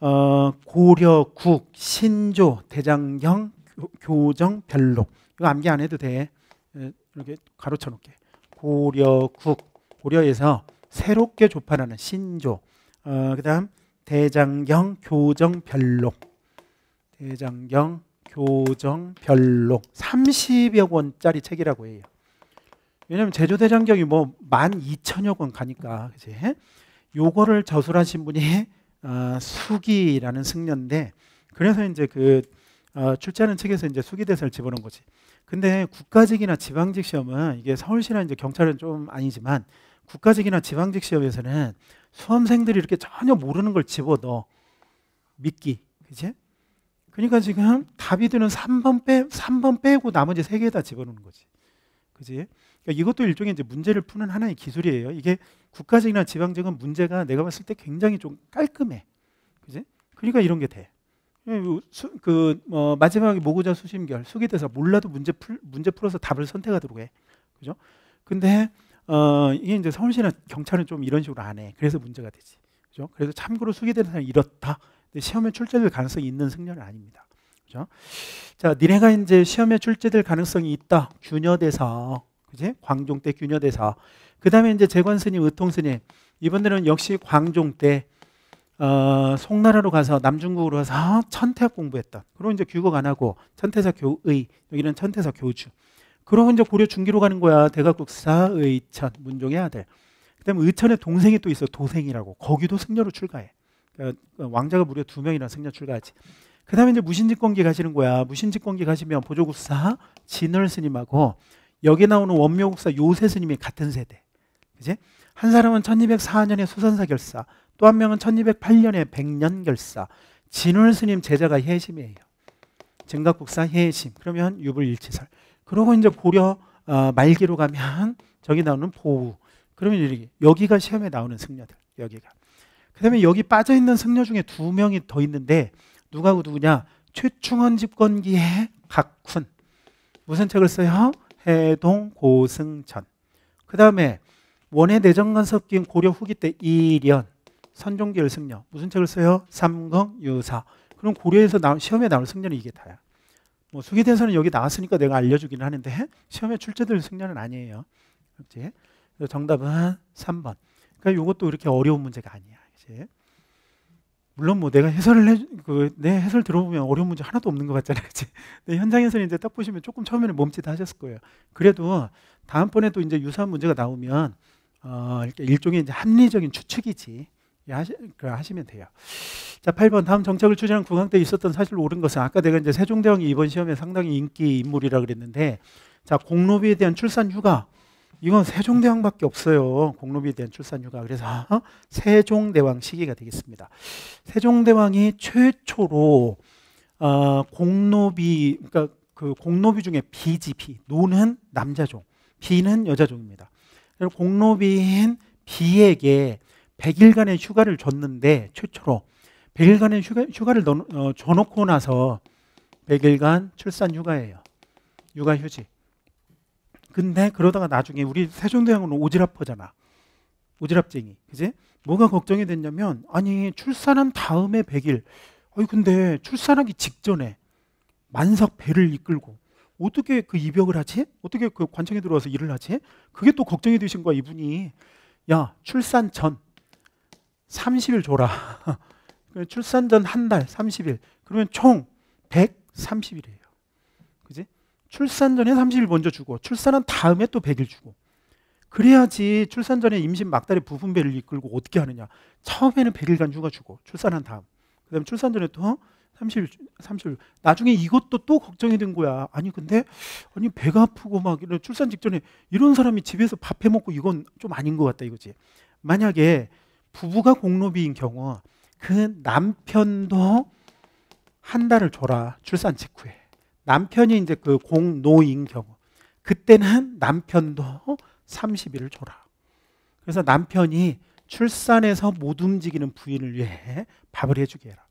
어, 고려국, 신조, 대장경, 교, 정 별록 이거 암기 안 해도 돼 예, 이렇게 가로쳐 놓게 고려국, 고려에서 새롭게 조판하는 신조 어, 그 다음 대장경, 교정, 별록 대장경, 교정, 별록 30여 권짜리 책이라고 해요 왜냐면 제조 대장경이 뭐 12,000여 권 가니까 그치? 요거를 저술하신 분이 아, 수기라는 승려인데 그래서 이제 그 아, 출제하는 측에서 이제 수기 대사를 집어넣은 거지. 근데 국가직이나 지방직 시험은 이게 서울시나 이제 경찰은 좀 아니지만 국가직이나 지방직 시험에서는 수험생들이 이렇게 전혀 모르는 걸 집어넣어 믿기 그지? 그러니까 지금 답이 드는 3번 빼 3번 빼고 나머지 세 개 다 집어넣는 거지. 그지? 그러니까 이것도 일종의 이제 문제를 푸는 하나의 기술이에요. 이게 국가적이나 지방적인 문제가 내가 봤을 때 굉장히 좀 깔끔해. 그지? 그러니까 이런 게 돼. 예, 그 어, 마지막에 모고자 수심결 소개돼서 몰라도 문제 풀 문제 풀어서 답을 선택하도록 해. 그죠? 근데 어, 이게 이제 서울시나 경찰은 좀 이런 식으로 안 해. 그래서 문제가 되지. 그죠? 그래서 참고로 소개되 사람이 이렇다. 시험에 출제될 가능성이 있는 승려는 아닙니다. 그죠? 자, 니네가 이제 시험에 출제될 가능성이 있다. 균여대상 그제 광종 때 균여대사. 그 다음에 이제 재관 스님, 의통 스님. 이분들은 역시 광종 때 어, 송나라로 가서 남중국으로 가서 천태학 공부했던 그리고 이제 귀국 안 하고 천태사 교의 여기는 천태사 교주. 그러고 이제 고려 중기로 가는 거야. 대각국사 의천 문종의 아들. 그다음에 의천의 동생이 또 있어 도생이라고. 거기도 승려로 출가해. 그러니까 왕자가 무려 두 명이나 승려 출가하지. 그다음에 이제 무신집권기 가시는 거야. 무신집권기 가시면 보조국사 진월 스님하고 여기 나오는 원묘국사 요새 스님이 같은 세대. 그지? 한 사람은 1204년에 수산사 결사, 또 한 명은 1208년에 백년 결사. 진월 스님 제자가 해심이에요. 증각국사 해심. 그러면 유불일치설. 그러고 이제 고려 어, 말기로 가면 저기 나오는 보우. 그러면 여기, 여기가 시험에 나오는 승려들. 여기가. 그다음에 여기 빠져 있는 승려 중에 두 명이 더 있는데 누가 그 누구냐? 최충헌 집권기의 박훈. 무슨 책을 써요? 해동, 고승천. 그 다음에 원해 내정간섭인 고려 후기 때 이련, 선종계 열승려. 무슨 책을 써요? 삼경, 유사. 그럼 고려에서 나, 시험에 나올 승려는 이게 다야. 뭐 수기대서는 여기 나왔으니까 내가 알려주기는 하는데 시험에 출제될 승려는 아니에요. 그렇지? 정답은 3번. 그러니까 이것도 이렇게 어려운 문제가 아니야. 그렇지? 물론 뭐 내가 해설을 해, 그, 내 해설 들어보면 어려운 문제 하나도 없는 것 같잖아요. 그치? 근데 현장에서는 이제 딱 보시면 조금 처음에는 몸짓 하셨을 거예요. 그래도 다음번에 또 이제 유사한 문제가 나오면, 어, 일종의 이제 합리적인 추측이지. 하시, 그 하시면 돼요. 자, 8번 다음 정책을 추진한 국왕 때 있었던 사실로 옳은 것은 아까 내가 이제 세종대왕이 이번 시험에 상당히 인기 인물이라 그랬는데 자, 공로비에 대한 출산 휴가 이건 세종대왕밖에 없어요. 공로비 대한 출산휴가. 그래서 아, 어? 세종대왕 시기가 되겠습니다. 세종대왕이 최초로 어, 공로비 그러니까 그 공로비 중에 비지비 노는 남자종, 비는 여자종입니다. 그리고 공로비인 비에게 100일간의 휴가를 줬는데 최초로 100일간의 휴가, 휴가를 넣 어, 줘놓고 나서 100일간 출산 휴가예요. 육아휴직. 근데 그러다가 나중에 우리 세종대왕은 오지랖퍼잖아. 오지랖쟁이. 그지? 뭐가 걱정이 됐냐면 아니 출산한 다음에 100일. 아니 근데 출산하기 직전에 만석 배를 이끌고 어떻게 그 입역을 하지? 어떻게 그 관청에 들어와서 일을 하지? 그게 또 걱정이 되신 거야 이분이. 야 출산 전 30일 줘라. 출산 전 한 달 30일. 그러면 총 130일이에요. 출산 전에 30일 먼저 주고 출산한 다음에 또 100일 주고 그래야지 출산 전에 임신 막달에 부분배를 이끌고 어떻게 하느냐 처음에는 100일간 휴가 주고 출산한 다음 그 다음에 출산 전에 또 30일 어? 30일 나중에 이것도 또 걱정이 된 거야 아니 근데 아니 배가 아프고 막 이런 출산 직전에 이런 사람이 집에서 밥 해 먹고 이건 좀 아닌 것 같다 이거지 만약에 부부가 공로비인 경우 그 남편도 한 달을 줘라 출산 직후에 남편이 이제 그 공노인 경우 그때는 남편도 30일을 줘라. 그래서 남편이 출산해서 못 움직이는 부인을 위해 밥을 해주게 해라.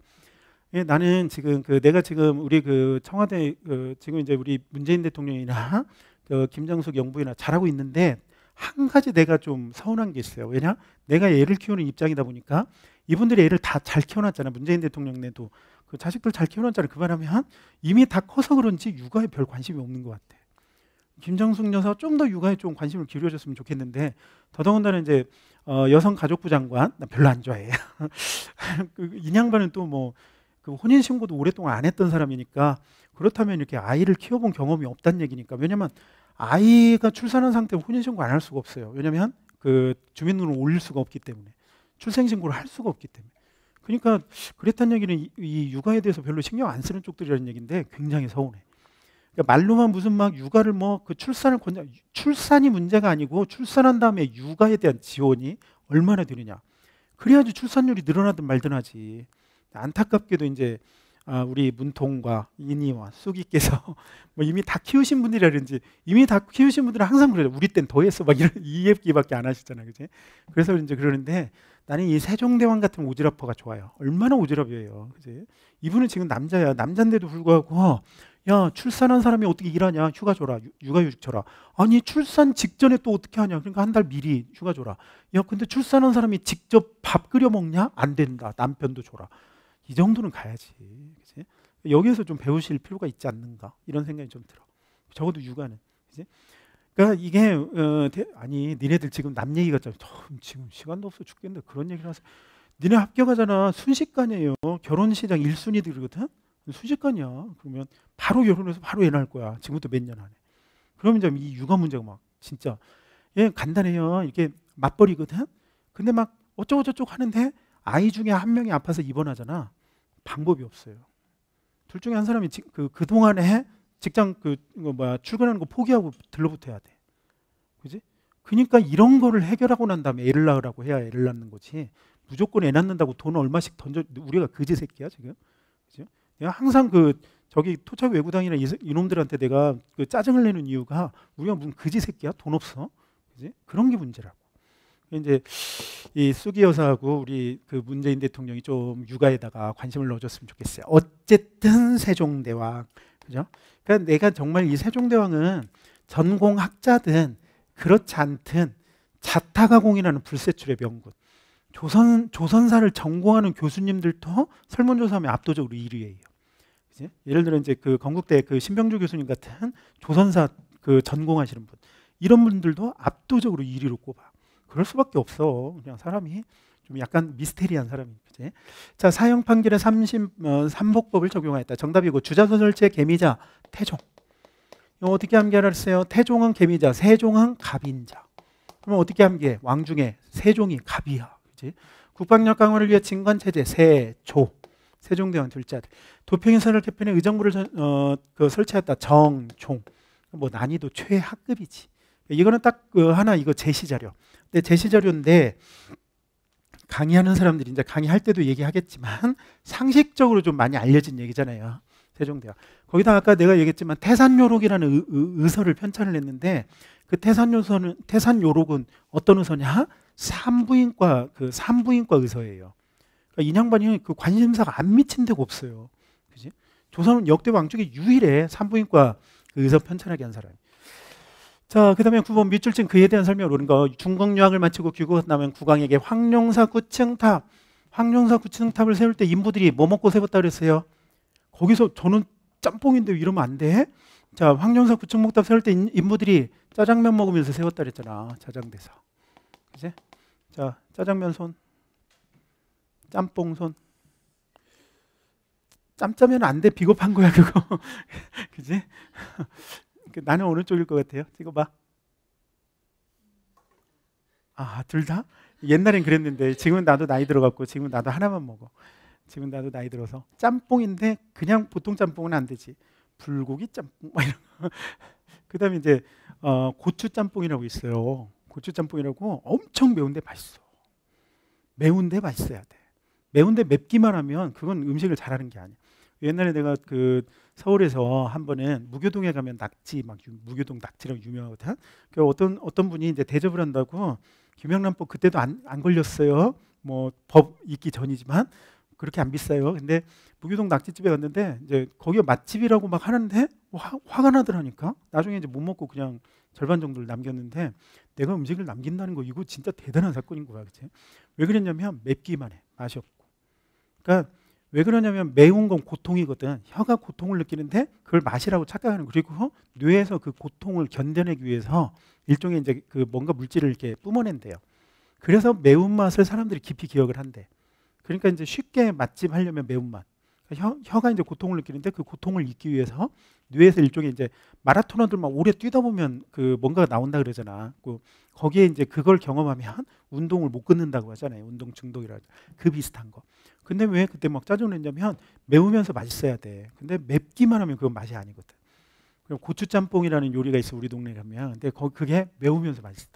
예, 나는 지금 그 내가 지금 우리 그 청와대 그 지금 이제 우리 문재인 대통령이나 그 김정숙 영부인이나 잘하고 있는데 한 가지 내가 좀 서운한 게 있어요. 왜냐? 내가 애를 키우는 입장이다 보니까 이분들이 애를 다 잘 키워놨잖아. 문재인 대통령네도 그 자식들 잘 키우는 자를 그만하면 이미 다 커서 그런지 육아에 별 관심이 없는 것 같아. 김정숙 여사 좀더 육아에 좀 관심을 기울여줬으면 좋겠는데 더더군다나 이제 어, 여성 가족부 장관 나 별로 안 좋아해. 인양반은 그 또뭐 그 혼인 신고도 오랫동안 안 했던 사람이니까 그렇다면 이렇게 아이를 키워본 경험이 없다는 얘기니까 왜냐면 아이가 출산한 상태 혼인 신고 안 할 수가 없어요. 왜냐면 그 주민등록을 올릴 수가 없기 때문에 출생 신고를 할 수가 없기 때문에 그러니까 그랬다는 얘기는 이, 육아에 대해서 별로 신경 안 쓰는 쪽들이라는 얘기인데 굉장히 서운해. 그러니까 말로만 무슨 막 육아를 뭐 그 출산을 권장 출산이 문제가 아니고 출산한 다음에 육아에 대한 지원이 얼마나 되느냐. 그래야지 출산율이 늘어나든 말든 하지. 안타깝게도 이제 아, 우리 문통과 이니와 쑥이께서 뭐 이미 다 키우신 분들이라든지 이미 다 키우신 분들은 항상 그래요. 우리 땐 더했어 막 이런 이해기밖에 안 하시잖아요, 그지? 그래서 이제 그러는데 나는 이 세종대왕 같은 오지랖퍼가 좋아요. 얼마나 오지랖이에요. 그지? 이분은 지금 남자야. 남잔데도 불구하고 어, 야 출산한 사람이 어떻게 일하냐 휴가 줘라 육아휴직 줘라 아니 출산 직전에 또 어떻게 하냐 그러니까 한 달 미리 휴가 줘라 야 근데 출산한 사람이 직접 밥 끓여 먹냐 안 된다 남편도 줘라 이 정도는 가야지 그지 여기에서 좀 배우실 필요가 있지 않는가 이런 생각이 좀 들어 적어도 육아는 그지 그러니까 이게 어, 대, 아니 니네들 지금 남 얘기 같잖아. 지금 시간도 없어 죽겠는데 그런 얘기를 하세요. 니네 합격하잖아. 순식간이에요. 결혼 시장 1순위들이거든. 순식간이야. 그러면 바로 결혼해서 바로 애 낳을 거야. 지금부터 몇 년 안에. 그러면 이제 이 육아 문제가 막 진짜 예 간단해요. 이게 맞벌이거든. 근데 막 어쩌고 저쩌고 하는데 아이 중에 한 명이 아파서 입원하잖아. 방법이 없어요. 둘 중에 한 사람이 그, 그동안에 직장 그 뭐야 출근하는 거 포기하고 들러붙어야 돼. 그지? 그러니까 이런 거를 해결하고 난 다음에 애를 낳으라고 해야 애를 낳는 거지. 무조건 애 낳는다고 돈 얼마씩 던져 우리가 그지 새끼야 지금. 그죠? 내가 항상 그 저기 토착 외구당이나 이놈들한테 내가 그 짜증을 내는 이유가 우리가 무슨 그지 새끼야 돈 없어. 그지? 그런 게 문제라고. 이제 이 수기 여사하고 우리 그 문재인 대통령이 좀 육아에다가 관심을 넣어줬으면 좋겠어요. 어쨌든 세종대왕 그죠? 그러니까 내가 정말 이 세종대왕은 전공학자든 그렇지 않든 자타가공이라는 불세출의 명분 조선 조선사를 전공하는 교수님들도 설문조사하면 압도적으로 1위예요. 그치? 예를 들어 이제 그 건국대 그 신병주 교수님 같은 조선사 그 전공하시는 분 이런 분들도 압도적으로 1위로 꼽아. 그럴 수밖에 없어. 그냥 사람이 좀 약간 미스테리한 사람입니다. 자, 사형 판결의 삼심 어, 삼복법을 적용하였다. 정답이고 주자소설제 개미자 태종. 어떻게 함께하어요 태종은 개미자, 세종은 갑인자. 그럼 어떻게 함께? 왕중에 세종이 갑이야. 그렇지? 국방력 강화를 위해 진관 체제 세조. 세종대왕 둘째 도평의 선을 개편해 의정부를 어, 그 설치했다. 정종. 뭐 난이도 최하급이지. 이거는 딱그 하나 이거 제시 자료. 근데 제시 자료인데 강의하는 사람들이 이제 강의할 때도 얘기하겠지만 상식적으로 좀 많이 알려진 얘기잖아요. 세종대왕. 거기다 아까 내가 얘기했지만 태산요록이라는 의, 서를 편찬을 했는데 그 태산요서는 태산요록은 어떤 의서냐? 산부인과 그 산부인과 의서예요. 그러니까 인양반이 그 관심사가 안 미친 데가 없어요. 그지? 조선 역대 왕 중에 유일의 산부인과 그 의서 편찬하게 한 사람. 자, 그 다음에 9번 밑줄친 그에 대한 설명을 오는 거. 중국유학을 마치고 귀국 나면 국왕에게 황룡사 9층 탑, 황룡사 9층 탑을 세울 때 인부들이 뭐 먹고 세웠다 그랬어요? 거기서 저는 짬뽕인데 이러면 안 돼? 자, 황룡사 9층 목탑 세울 때 인부들이 짜장면 먹으면서 세웠다 그랬잖아. 짜장대사. 그지? 자, 짜장면 손. 짬뽕 손. 짬짜면 안 돼. 비겁한 거야, 그거. 그지? 그 나는 어느 쪽일 것 같아요? 찍어봐. 아, 둘 다? 옛날엔 그랬는데 지금은 나도 나이 들어갔고 지금은 나도 하나만 먹어. 지금 나도 나이 들어서 짬뽕인데 그냥 보통 짬뽕은 안 되지. 불고기 짬뽕 막 이런 거. 그다음에 이제 어, 고추 짬뽕이라고 있어요. 고추 짬뽕이라고 엄청 매운데 맛있어. 매운데 맛있어야 돼. 매운데 맵기만 하면 그건 음식을 잘하는 게 아니야. 옛날에 내가 그 서울에서 한 번은 무교동에 가면 낙지 막 유, 무교동 낙지라고 유명하거든. 그 어떤 어떤 분이 이제 대접을 한다고 김영란법 그때도 안, 안 걸렸어요. 뭐 법 있기 전이지만 그렇게 안 비싸요. 근데 무교동 낙지집에 갔는데 이제 거기가 맛집이라고 막 하는데 화, 화가 나더라니까. 나중에 이제 못 먹고 그냥 절반 정도를 남겼는데 내가 음식을 남긴다는 거 이거 진짜 대단한 사건인 거야, 그치? 왜 그랬냐면 맵기만 해 맛이 없고. 그러니까 왜 그러냐면 매운 건 고통이거든. 혀가 고통을 느끼는데 그걸 맛이라고 착각하는 그리고 뇌에서 그 고통을 견뎌내기 위해서 일종의 이제 그 뭔가 물질을 이렇게 뿜어낸대요. 그래서 매운맛을 사람들이 깊이 기억을 한대. 그러니까 이제 쉽게 맛집 하려면 매운맛. 그러니까 혀, 가 이제 고통을 느끼는데 그 고통을 잊기 위해서 뇌에서 일종의 이제 마라토너들막 오래 뛰다 보면 그 뭔가가 나온다 그러잖아. 그 거기에 이제 그걸 경험하면 운동을 못 끊는다고 하잖아요. 운동 중독이라 그 비슷한 거. 근데 왜 그때 막 짜증을 냈냐면 매우면서 맛있어야 돼. 근데 맵기만 하면 그건 맛이 아니거든. 그럼 고추짬뽕이라는 요리가 있어 우리 동네 가면. 근데 거, 그게 매우면서 맛있어.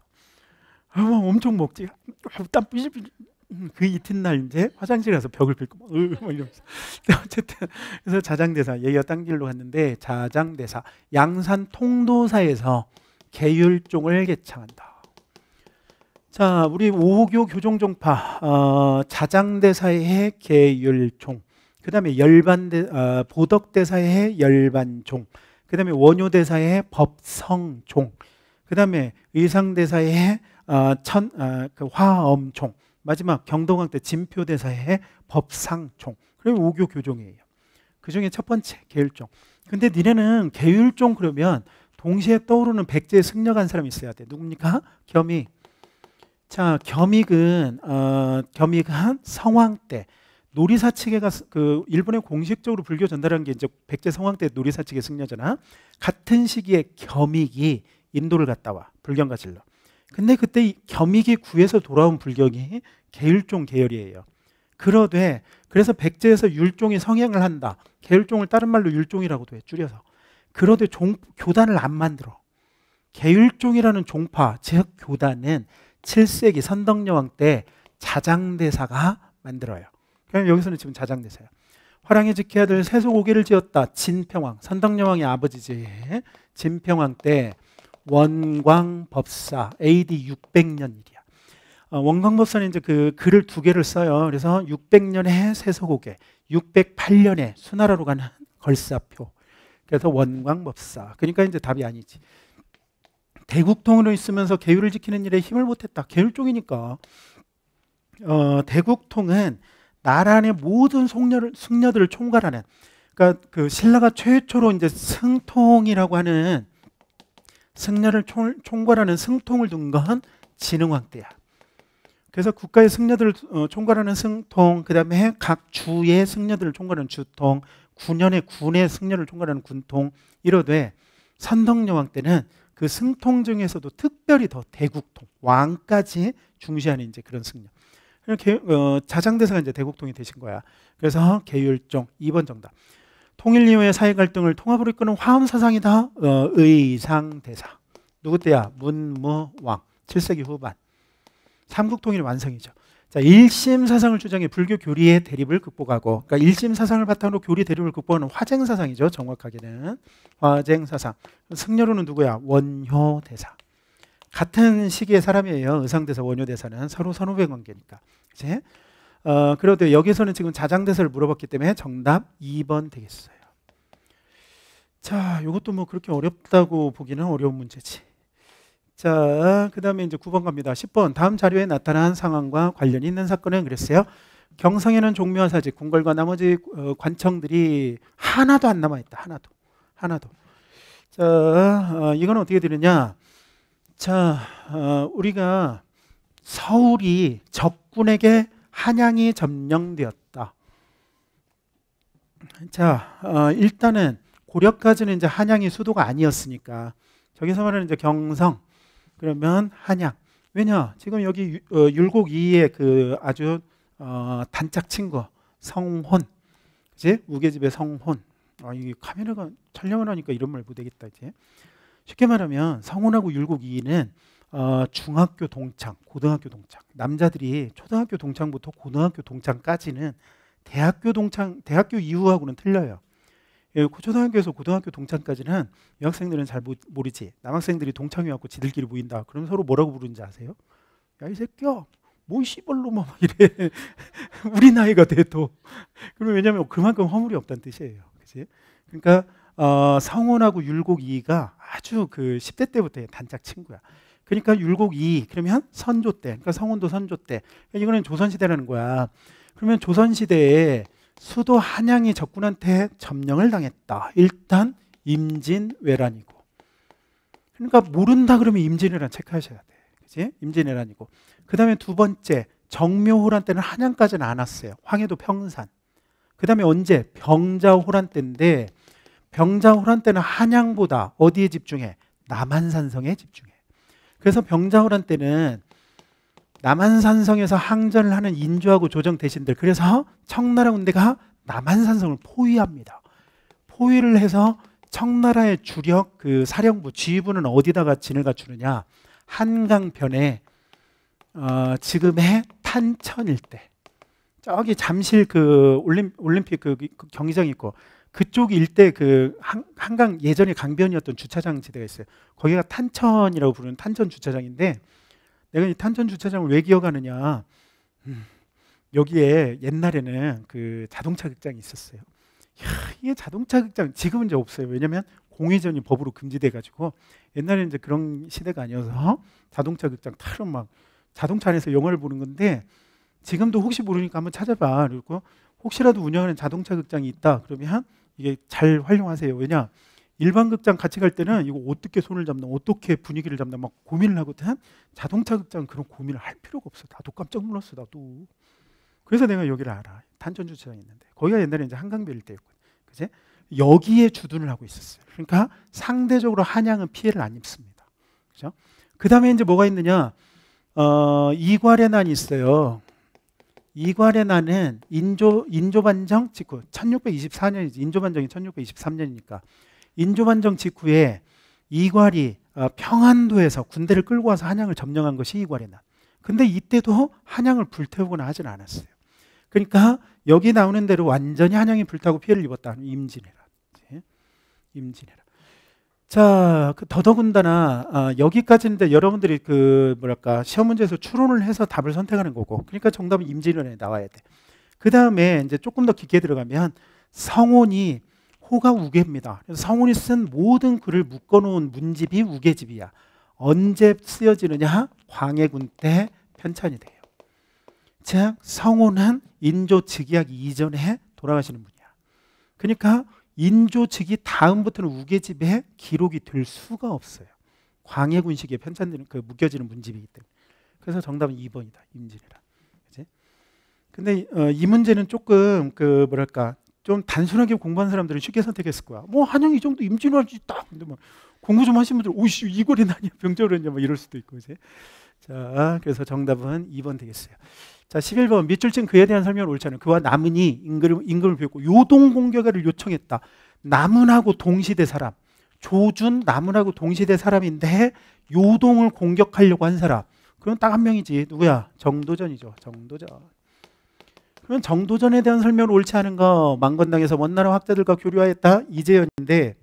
아, 뭐 엄청 먹지. 아, 땀 삐질삐질. 음, 그 이튿날 이제 화장실 가서 벽을 긁고 막, 으, 이러면서. 어쨌든 그래서 자장대사 얘기가 딴 길로 갔는데 자장대사 양산 통도사에서 계율종을 개창한다. 자, 우리 오교 교종종파 어, 자장대사의 계율종, 그다음에 열반대 어, 보덕대사의 열반종, 그다음에 원효대사의 법성종, 그다음에 의상대사의 어, 천, 어, 그 화엄총, 마지막 경동왕 때 진표대사의 법상총. 그러면 오교 교종이에요. 그 중에 첫 번째 계율종. 근데 니네는 계율종 그러면 동시에 떠오르는 백제에 승려간 사람이 있어야 돼. 누굽니까? 겸익. 자, 겸익은 어, 겸익한 성황 때 노리사 측에가 그 일본에 공식적으로 불교 전달한 게 이제 백제 성황 때 노리사 측의 승려잖아. 같은 시기에 겸익이 인도를 갔다 와 불경과 진로. 근데 그때 겸익이 구에서 돌아온 불경이 계율종 계열이에요. 그러되 그래서 백제에서 율종이 성행을 한다. 계율종을 다른 말로 율종이라고도 해 줄여서. 그러되 종, 교단을 안 만들어. 계율종이라는 종파 즉 교단은 7세기 선덕여왕 때 자장대사가 만들어요. 그럼 그러니까 여기서는 지금 자장대사예요. 화랑의 지키 아들 세소고개를 지었다. 진평왕 선덕여왕의 아버지지. 진평왕 때 원광법사 AD 600년 일이야. 어, 원광법사는 이제 그 글을 두 개를 써요. 그래서 600년에 세서고개 608년에 수나라로 가는 걸사표. 그래서 원광법사. 그러니까 이제 답이 아니지. 대국통으로 있으면서 계율을 지키는 일에 힘을 못했다. 계율 쪽이니까. 어, 대국통은 나라 안의 모든 속녀를, 숙녀들을 총괄하는 그러니까 그 신라가 최초로 이제 승통이라고 하는 승려를 총, 총괄하는 승통을 둔 건 진흥왕 때야. 그래서 국가의 승려들을 어, 총괄하는 승통, 그 다음에 각 주의 승려들을 총괄하는 주통, 군년의 군의 승려를 총괄하는 군통 이러되 선덕여왕 때는 그 승통 중에서도 특별히 더 대국통 왕까지 중시하는 이제 그런 승려. 개, 어, 자장대사가 이제 대국통이 되신 거야. 그래서 계율종 2번 정답. 통일 이후의 사회 갈등을 통합으로 이끄는 화엄 사상이다. 어, 의상 대사. 누구 때야? 문무왕. 7세기 후반. 삼국 통일 완성이죠. 자, 일심 사상을 주장해 불교 교리의 대립을 극복하고 그러니까 일심 사상을 바탕으로 교리 대립을 극복하는 화쟁 사상이죠. 정확하게는 화쟁 사상. 승려로는 누구야? 원효 대사. 같은 시기의 사람이에요. 의상 대사, 원효 대사는 서로 선후배 관계니까. 이제 어, 그래도 여기서는 지금 자장대사를 물어봤기 때문에 정답 2번 되겠어요. 자, 이것도 뭐 그렇게 어렵다고 보기는 어려운 문제지. 자, 그 다음에 이제 9번 갑니다. 10번. 다음 자료에 나타난 상황과 관련이 있는 사건은 그랬어요. 경성에는 종묘한 사직, 궁궐과 나머지 어, 관청들이 하나도 안 남아있다. 하나도. 하나도. 자, 어, 이건 어떻게 되느냐. 자, 어, 우리가 서울이 적군에게 한양이 점령되었다. 자, 어, 일단은 고려까지는 이제 한양이 수도가 아니었으니까 저기서 말하는 이제 경성 그러면 한양. 왜냐? 지금 여기 유, 어, 율곡 2의 그 아주 어, 단짝 친구 성혼, 이제 우계집의 성혼. 아, 이 카메라가 촬영을 하니까 이런 말 못되겠다 이제. 쉽게 말하면 성혼하고 율곡 2는 어, 중학교 동창, 고등학교 동창. 남자들이 초등학교 동창부터 고등학교 동창까지는 대학교 동창, 대학교 이후하고는 틀려요. 예, 초등학교에서 고등학교 동창까지는 여학생들은 잘 모, 르지 남학생들이 동창이갖고 지들끼리 모인다. 그럼 서로 뭐라고 부르는지 아세요? 야 이 새끼야, 뭔 뭐 씨발로만 막 이래. 우리 나이가 돼도. 그럼 왜냐면 그만큼 허물이 없다는 뜻이에요. 그지? 그러니까 어, 성원하고 율곡 이가 아주 그 10대 때부터 단짝 친구야. 그러니까 율곡 2 그러면 선조 때 그러니까 성운도 선조 때 그러니까 이거는 조선시대라는 거야 그러면 조선시대에 수도 한양이 적군한테 점령을 당했다 일단 임진왜란이고 그러니까 모른다 그러면 임진왜란 체크하셔야 돼그지 임진왜란이고 그 다음에 두 번째 정묘호란 때는 한양까지는 안 왔어요 황해도 평산 그 다음에 언제? 병자호란 때인데 병자호란 때는 한양보다 어디에 집중해? 남한산성에 집중해 그래서 병자호란 때는 남한산성에서 항전을 하는 인조하고 조정 대신들 그래서 청나라 군대가 남한산성을 포위합니다. 포위를 해서 청나라의 주력 그 사령부 지휘부는 어디다가 진을 갖추느냐 한강편에 어, 지금의 탄천 일대 저기 잠실 그 올림, 올림픽 그, 그 경기장 있고 그쪽 일대 그 한강 예전에 강변이었던 주차장 지대가 있어요. 거기가 탄천이라고 부르는 탄천 주차장인데 내가 이 탄천 주차장을 왜 기억하느냐? 음, 여기에 옛날에는 그 자동차 극장이 있었어요. 이야, 이게 자동차 극장 지금은 이제 없어요. 왜냐하면 공회전이 법으로 금지돼 가지고 옛날에 이제 그런 시대가 아니어서 자동차 극장 타로 막 자동차 안에서 영화를 보는 건데 지금도 혹시 모르니까 한번 찾아봐. 그리고 혹시라도 운영하는 자동차 극장이 있다. 그러면 이게 잘 활용하세요. 왜냐? 일반 극장 같이 갈 때는 이거 어떻게 손을 잡나 어떻게 분위기를 잡나 막 고민을 하거든 자동차 극장 그런 고민을 할 필요가 없어 나도 깜짝 놀랐어 나도 그래서 내가 여기를 알아 단전 주차장 있는데 거기가 옛날에 이제 한강변일 때였고 그제 여기에 주둔을 하고 있었어요 그러니까 상대적으로 한양은 피해를 안 입습니다 그죠 그다음에 이제 뭐가 있느냐 어 이괄의 난이 있어요 이괄의 나는 인조 인조반정 직후 1624년이지 인조반정이 1623년이니까 인조반정 직후에 이괄이 어, 평안도에서 군대를 끌고 와서 한양을 점령한 것이 이괄의 나. 근데 이때도 한양을 불태우거나 하진 않았어요. 그러니까 여기 나오는 대로 완전히 한양이 불타고 피해를 입었다는 임진왜란. 예? 임진왜란. 자, 그 더더군다나 아, 여기까지인데 여러분들이 그 뭐랄까 시험 문제에서 추론을 해서 답을 선택하는 거고, 그러니까 정답은 임진왜란에 나와야 돼. 그 다음에 이제 조금 더 깊게 들어가면 성원이 호가 우계입니다. 그래서 성원이 쓴 모든 글을 묶어놓은 문집이 우계집이야. 언제 쓰여지느냐? 광해군 때 편찬이 돼요. 즉 성원은 인조 즉위하기 이전에 돌아가시는 분이야. 그러니까 인조 측이 다음부터는 우계집에 기록이 될 수가 없어요. 광해군식에 편찬되는 그 묶여지는 문집이기 때문에. 그래서 정답은 2번이다. 임진왜란. 근데 어, 이 문제는 조금 그 뭐랄까 좀 단순하게 공부한 사람들은 쉽게 선택했을 거야. 뭐 한영 이 정도 임진왜란지 딱. 근데 뭐 공부 좀 하신 분들 오씨 이걸 했나냐 병적 했냐 뭐 이럴 수도 있고 이제. 자, 그래서 정답은 2번 되겠어요. 자, 11번 밑줄친 그에 대한 설명을 옳지 않은 그와 남은이 임금을, 임금을 비웃고 요동 공격을 요청했다. 남은하고 동시대 사람. 조준 남은하고 동시대 사람인데 요동을 공격하려고 한 사람. 그럼 딱 한 명이지. 누구야? 정도전이죠. 정도전. 그럼 정도전에 대한 설명을 옳지 않은 거 만건당에서 원나라 학자들과 교류하였다. 이재현인데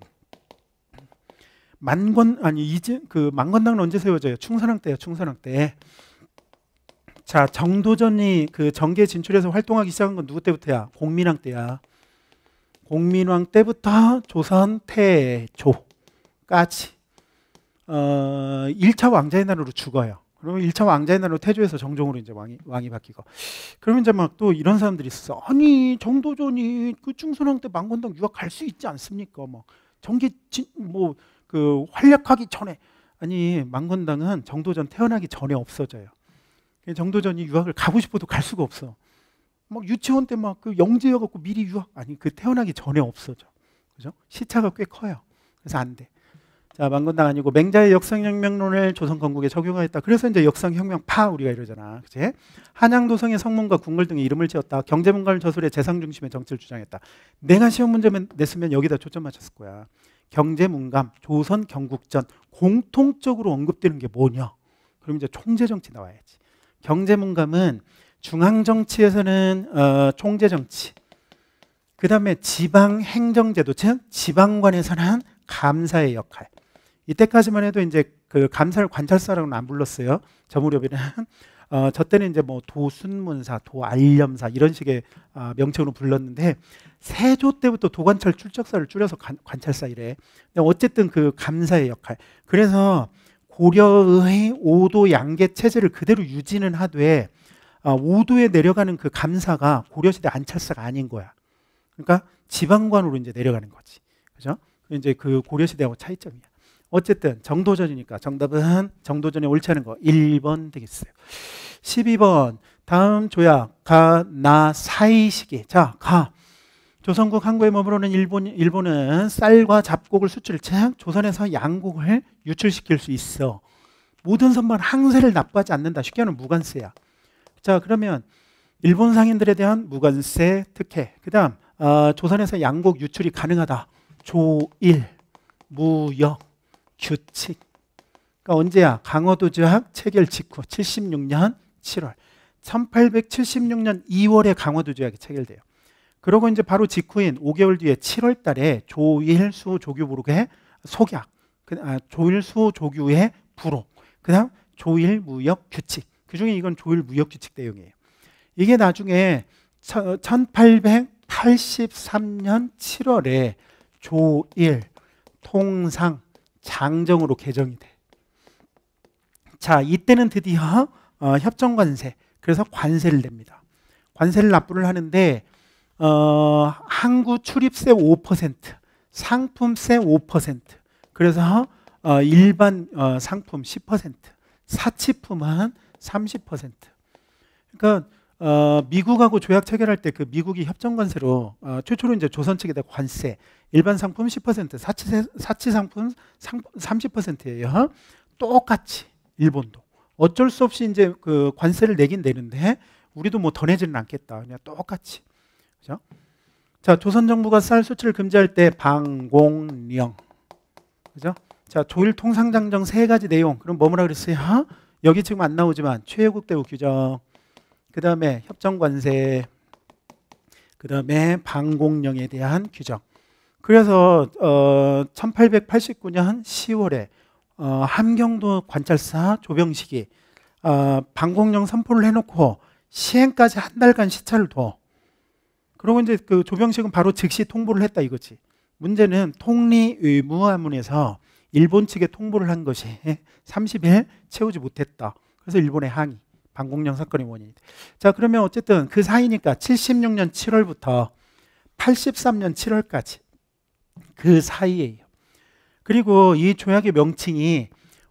만건 아니 이제 그 만건당은 언제 세워져요? 충선왕 때요. 충선왕 때. 자, 정도전이 그 정계 진출해서 활동하기 시작한 건 누구 때부터야? 공민왕 때야. 공민왕 때부터 조선 태조까지 어, 1차 왕자의 나라로 죽어요. 그러면 1차 왕자의 나라로 태조에서 정종으로 이제 왕이, 왕이 바뀌고. 그러면 이제 막또 이런 사람들이 있어. 아니, 정도전이 그 중순왕 때 망건당 유학 갈 수 있지 않습니까? 뭐 정계 뭐그 활약하기 전에 아니, 망건당은 정도전 태어나기 전에 없어져요. 예, 정도전이 유학을 가고 싶어도 갈 수가 없어. 막 유치원 때막그 영재여 갖고 미리 유학 아니 그 태어나기 전에 없어져. 그죠? 시차가 꽤 커요. 그래서 안 돼. 자, 망건당 아니고 맹자의 역성혁명론을 조선건국에 적용하였다. 그래서 이제 역성혁명파 우리가 이러잖아. 그치? 한양도성의 성문과 궁궐 등의 이름을 지었다. 경제문과를 저술해 재상 중심의 정치를 주장했다. 내가 시험 문제만 냈으면 여기다 초점 맞췄을 거야. 경제문감, 조선 경국전 공통적으로 언급되는 게 뭐냐? 그럼 이제 총재정치 나와야지. 경제문감은 중앙정치에서는 어, 총재정치, 그 다음에 지방행정제도, 즉 지방관에서는 감사의 역할. 이때까지만 해도 이제 그 감사를 관찰사라고는 안 불렀어요. 저무렵에는 어, 저 때는 이제 뭐 도순문사, 도알렴사 이런 식의 어, 명칭으로 불렀는데 세조 때부터 도관찰 출적사를 줄여서 관, 찰사 이래. 어쨌든 그 감사의 역할. 그래서 고려의 5도 양계 체제를 그대로 유지는 하되 5도에 아, 내려가는 그 감사가 고려시대 안찰사가 아닌 거야. 그러니까 지방관으로 이제 내려가는 거지. 그죠? 이제 그 고려시대하고 차이점이야. 어쨌든 정도전이니까 정답은 정도전에 옳지 않은 거 1번 되겠어요. 12번 다음 조약 가 나 사이 시기. 자, 가 조선국 항구의 머무르는 일본, 일본은 쌀과 잡곡을 수출해 조선에서 양곡을 유출시킬 수 있어. 모든 선반 항세를 납부하지 않는다. 쉽게 말하면 무관세야. 자, 그러면 일본 상인들에 대한 무관세 특혜. 그다음 어, 조선에서 양곡 유출이 가능하다. 조일 무역 규칙. 그러니까 언제야? 강화도 조약 체결 직후 76년 7월. 1876년 2월에 강화도 조약이 체결돼요. 그러고 이제 바로 직후인 5개월 뒤에 7월 달에 조일수 조교부록의 속약, 그, 아, 조일수 조교의 부록, 그 다음 조일무역 규칙. 그 중에 이건 조일무역 규칙 대용이에요. 이게 나중에 1883년 7월에 조일, 통상, 장정으로 개정이 돼. 자, 이때는 드디어 어, 협정관세, 그래서 관세를 냅니다. 관세를 납부를 하는데 어, 항구 출입세 5%, 상품세 5%, 그래서 어, 일반 어, 상품 10%, 사치품은 30%. 그러니까 어, 미국하고 조약 체결할 때 그 미국이 협정 관세로 어, 최초로 이제 조선 측에다 관세 일반 상품 10% 사치 세 사치 상품 상, 30%예요. 똑같이 일본도 어쩔 수 없이 이제 그 관세를 내긴 내는데 우리도 뭐 더 내지는 않겠다. 그냥 똑같이 그죠? 자, 조선 정부가 쌀 수출을 금지할 때 방공령. 그죠? 자, 조일 통상장정 세 가지 내용. 그럼 뭐 뭐라 그랬어요? 하? 여기 지금 안 나오지만 최외국 대우 규정. 그다음에 협정 관세. 그다음에 방공령에 대한 규정. 그래서 어 1889년 10월에 어, 함경도 관찰사 조병식이 어, 방공령 선포를 해놓고 시행까지 한 달간 시차를 둬. 그러고 이제 그 조병식은 바로 즉시 통보를 했다 이거지. 문제는 통리 의무화문에서 일본 측에 통보를 한 것이 30일 채우지 못했다. 그래서 일본의 항의, 방공령 사건이 원인이다. 자, 그러면 어쨌든 그 사이니까 76년 7월부터 83년 7월까지 그 사이에요. 그리고 이 조약의 명칭이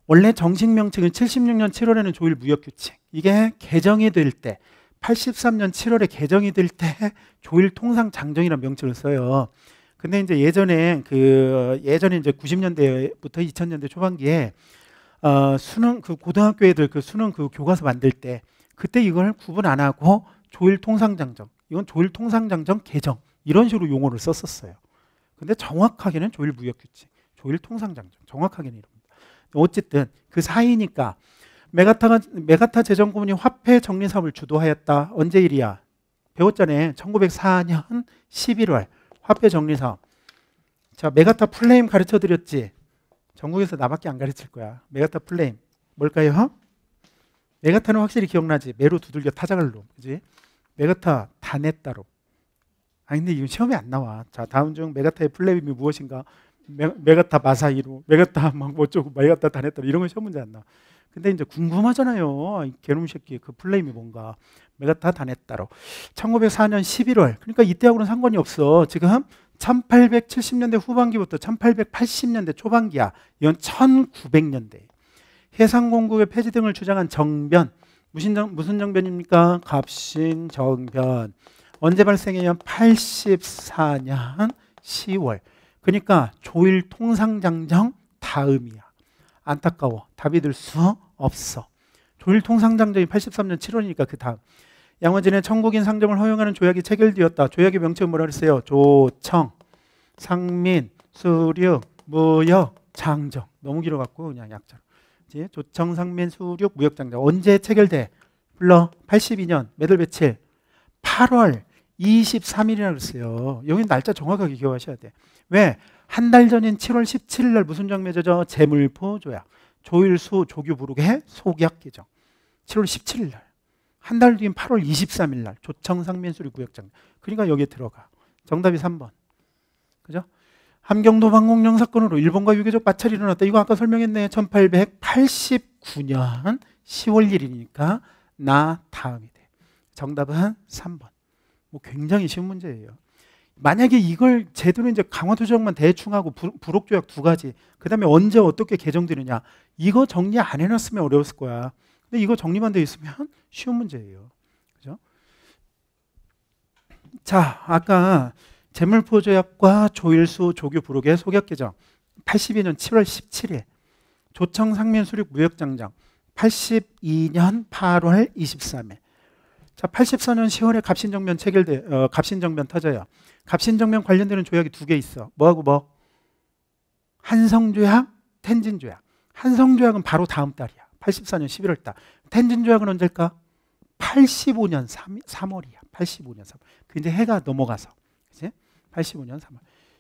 원래 정식 명칭은 76년 7월에는 조일 무역 규칙. 이게 개정이 될때 83년 7월에 개정이 될 때 조일 통상 장정이라는 명칭을 써요. 근데 이제 예전에 그 예전에 이제 90년대부터 2000년대 초반기에 어 수능 그 고등학교 애들 그 수능 그 교과서 만들 때 그때 이걸 구분 안 하고 조일 통상 장정 이건 조일 통상 장정 개정 이런 식으로 용어를 썼었어요. 근데 정확하게는 조일 무역 규칙, 조일 통상 장정 정확하게는 이럽니다. 어쨌든 그 사이니까 메가타가, 메가타 재정고문이 화폐 정리 사업을 주도하였다. 언제 일이야? 배웠잖아요. 1904년 11월 화폐 정리 사업. 자, 메가타 플레임 가르쳐 드렸지. 전국에서 나밖에 안 가르칠 거야. 메가타 플레임. 뭘까요? 메가타는 확실히 기억나지. 메로 두들겨 타자갈 놈. 그지? 메가타 다냈다로. 아 근데 이거 시험에 안 나와. 자, 다음 중 메가타의 플레임이 무엇인가? 메, 메가타 마사이로, 메가타 막 어쩌고, 메가타 다냈다로 이런 건 시험 문제 안 나와. 근데 이제 궁금하잖아요. 개놈 새끼 의그 플레임이 뭔가 내가다다녔다로 1904년 11월 그러니까 이때하고는 상관이 없어. 지금 1870년대 후반기부터 1880년대 초반기야. 이건 1900년대. 해상 공급의 폐지 등을 주장한 정변. 무슨 정, 무슨 정변입니까? 갑신 정변. 언제 발생했냐면 84년 10월. 그러니까 조일 통상장정 다음이야. 안타까워. 답이 될 수 없어. 조일통상장정이 83년 7월이니까 그 다음. 양원진의 청국인 상점을 허용하는 조약이 체결되었다. 조약의 명칭은 뭐라 그랬어요? 조청, 상민, 수륙, 무역, 장정. 너무 길어갖고 그냥 약자로. 이제 조청, 상민, 수륙, 무역, 장정. 언제 체결돼? 불러 82년 매달 며칠 8월 2 3일이라 그랬어요. 여기 날짜 정확하게 기억하셔야 돼. 왜? 한달 전인 7월 17일 날 무슨 정매제죠? 재물포 조약. 조일수 조규 부록의 소기약 개정. 7월 17일 날. 한 달 뒤인 8월 23일 날 조청 상민수리 구역장. 그러니까 여기에 들어가. 정답이 3번. 그죠? 함경도 방공령 사건으로 일본과 유교적 마찰이 일어났다. 이거 아까 설명했네. 1889년 10월 1일이니까 나 다음이 돼. 정답은 3번. 뭐 굉장히 쉬운 문제예요. 만약에 이걸 제대로 이제 강화조정만 대충 하고 부록 조약 두 가지 그다음에 언제 어떻게 개정되느냐 이거 정리 안 해놨으면 어려웠을 거야. 근데 이거 정리만 돼 있으면 쉬운 문제예요. 그죠? 자, 아까 재물포 조약과 조일수 조교 부록의 소격 개정 82년 7월 17일 조청 상면 수륙 무역 장장 82년 8월 23일 자 84년 10월에 갑신정변 체결돼 어, 갑신정변 터져요. 갑신정명 관련되는 조약이 두 개 있어. 뭐하고 뭐? 한성조약, 텐진조약. 한성조약은 바로 다음 달이야. 84년 11월 달. 텐진조약은 언제일까? 85년 3, 월이야 85년 3월. 그 이제 해가 넘어가서. 그치? 85년 3월.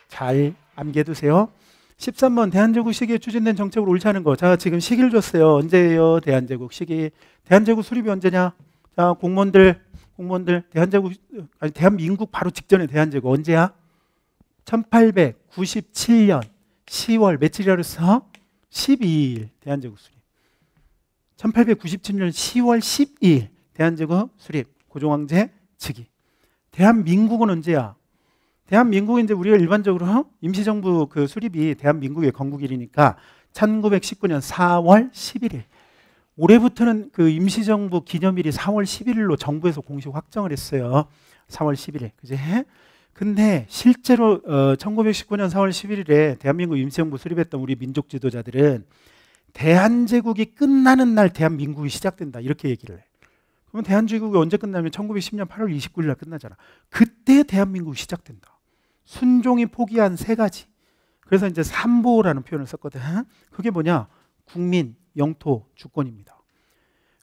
잘 암기해두세요. 13번 대한제국 시기에 추진된 정책으로 옳지 않은 거. 자, 지금 시기를 줬어요. 언제예요? 대한제국 시기. 대한제국 수립이 언제냐? 자, 공무원들 공무원들 대한제국 아니 대한민국 바로 직전에 대한제국 언제야? 1897년 10월 며칠이라서 12일 대한제국 수립. 1897년 10월 12일 대한제국 수립. 고종황제 즉위. 대한민국은 언제야? 대한민국은 이제 우리가 일반적으로 임시정부 그 수립이 대한민국의 건국일이니까 1919년 4월 11일. 올해부터는 그 임시정부 기념일이 3월 11일로 정부에서 공식 확정을 했어요. 3월 11일. 그제? 근데 실제로 어, 1919년 4월 11일에 대한민국 임시정부 수립했던 우리 민족 지도자들은 대한제국이 끝나는 날 대한민국이 시작된다 이렇게 얘기를 해. 그러면 대한제국이 언제 끝나면 1910년 8월 29일 날 끝나잖아. 그때 대한민국이 시작된다. 순종이 포기한 세 가지. 그래서 이제 삼보라는 표현을 썼거든. 그게 뭐냐? 국민, 영토 주권입니다.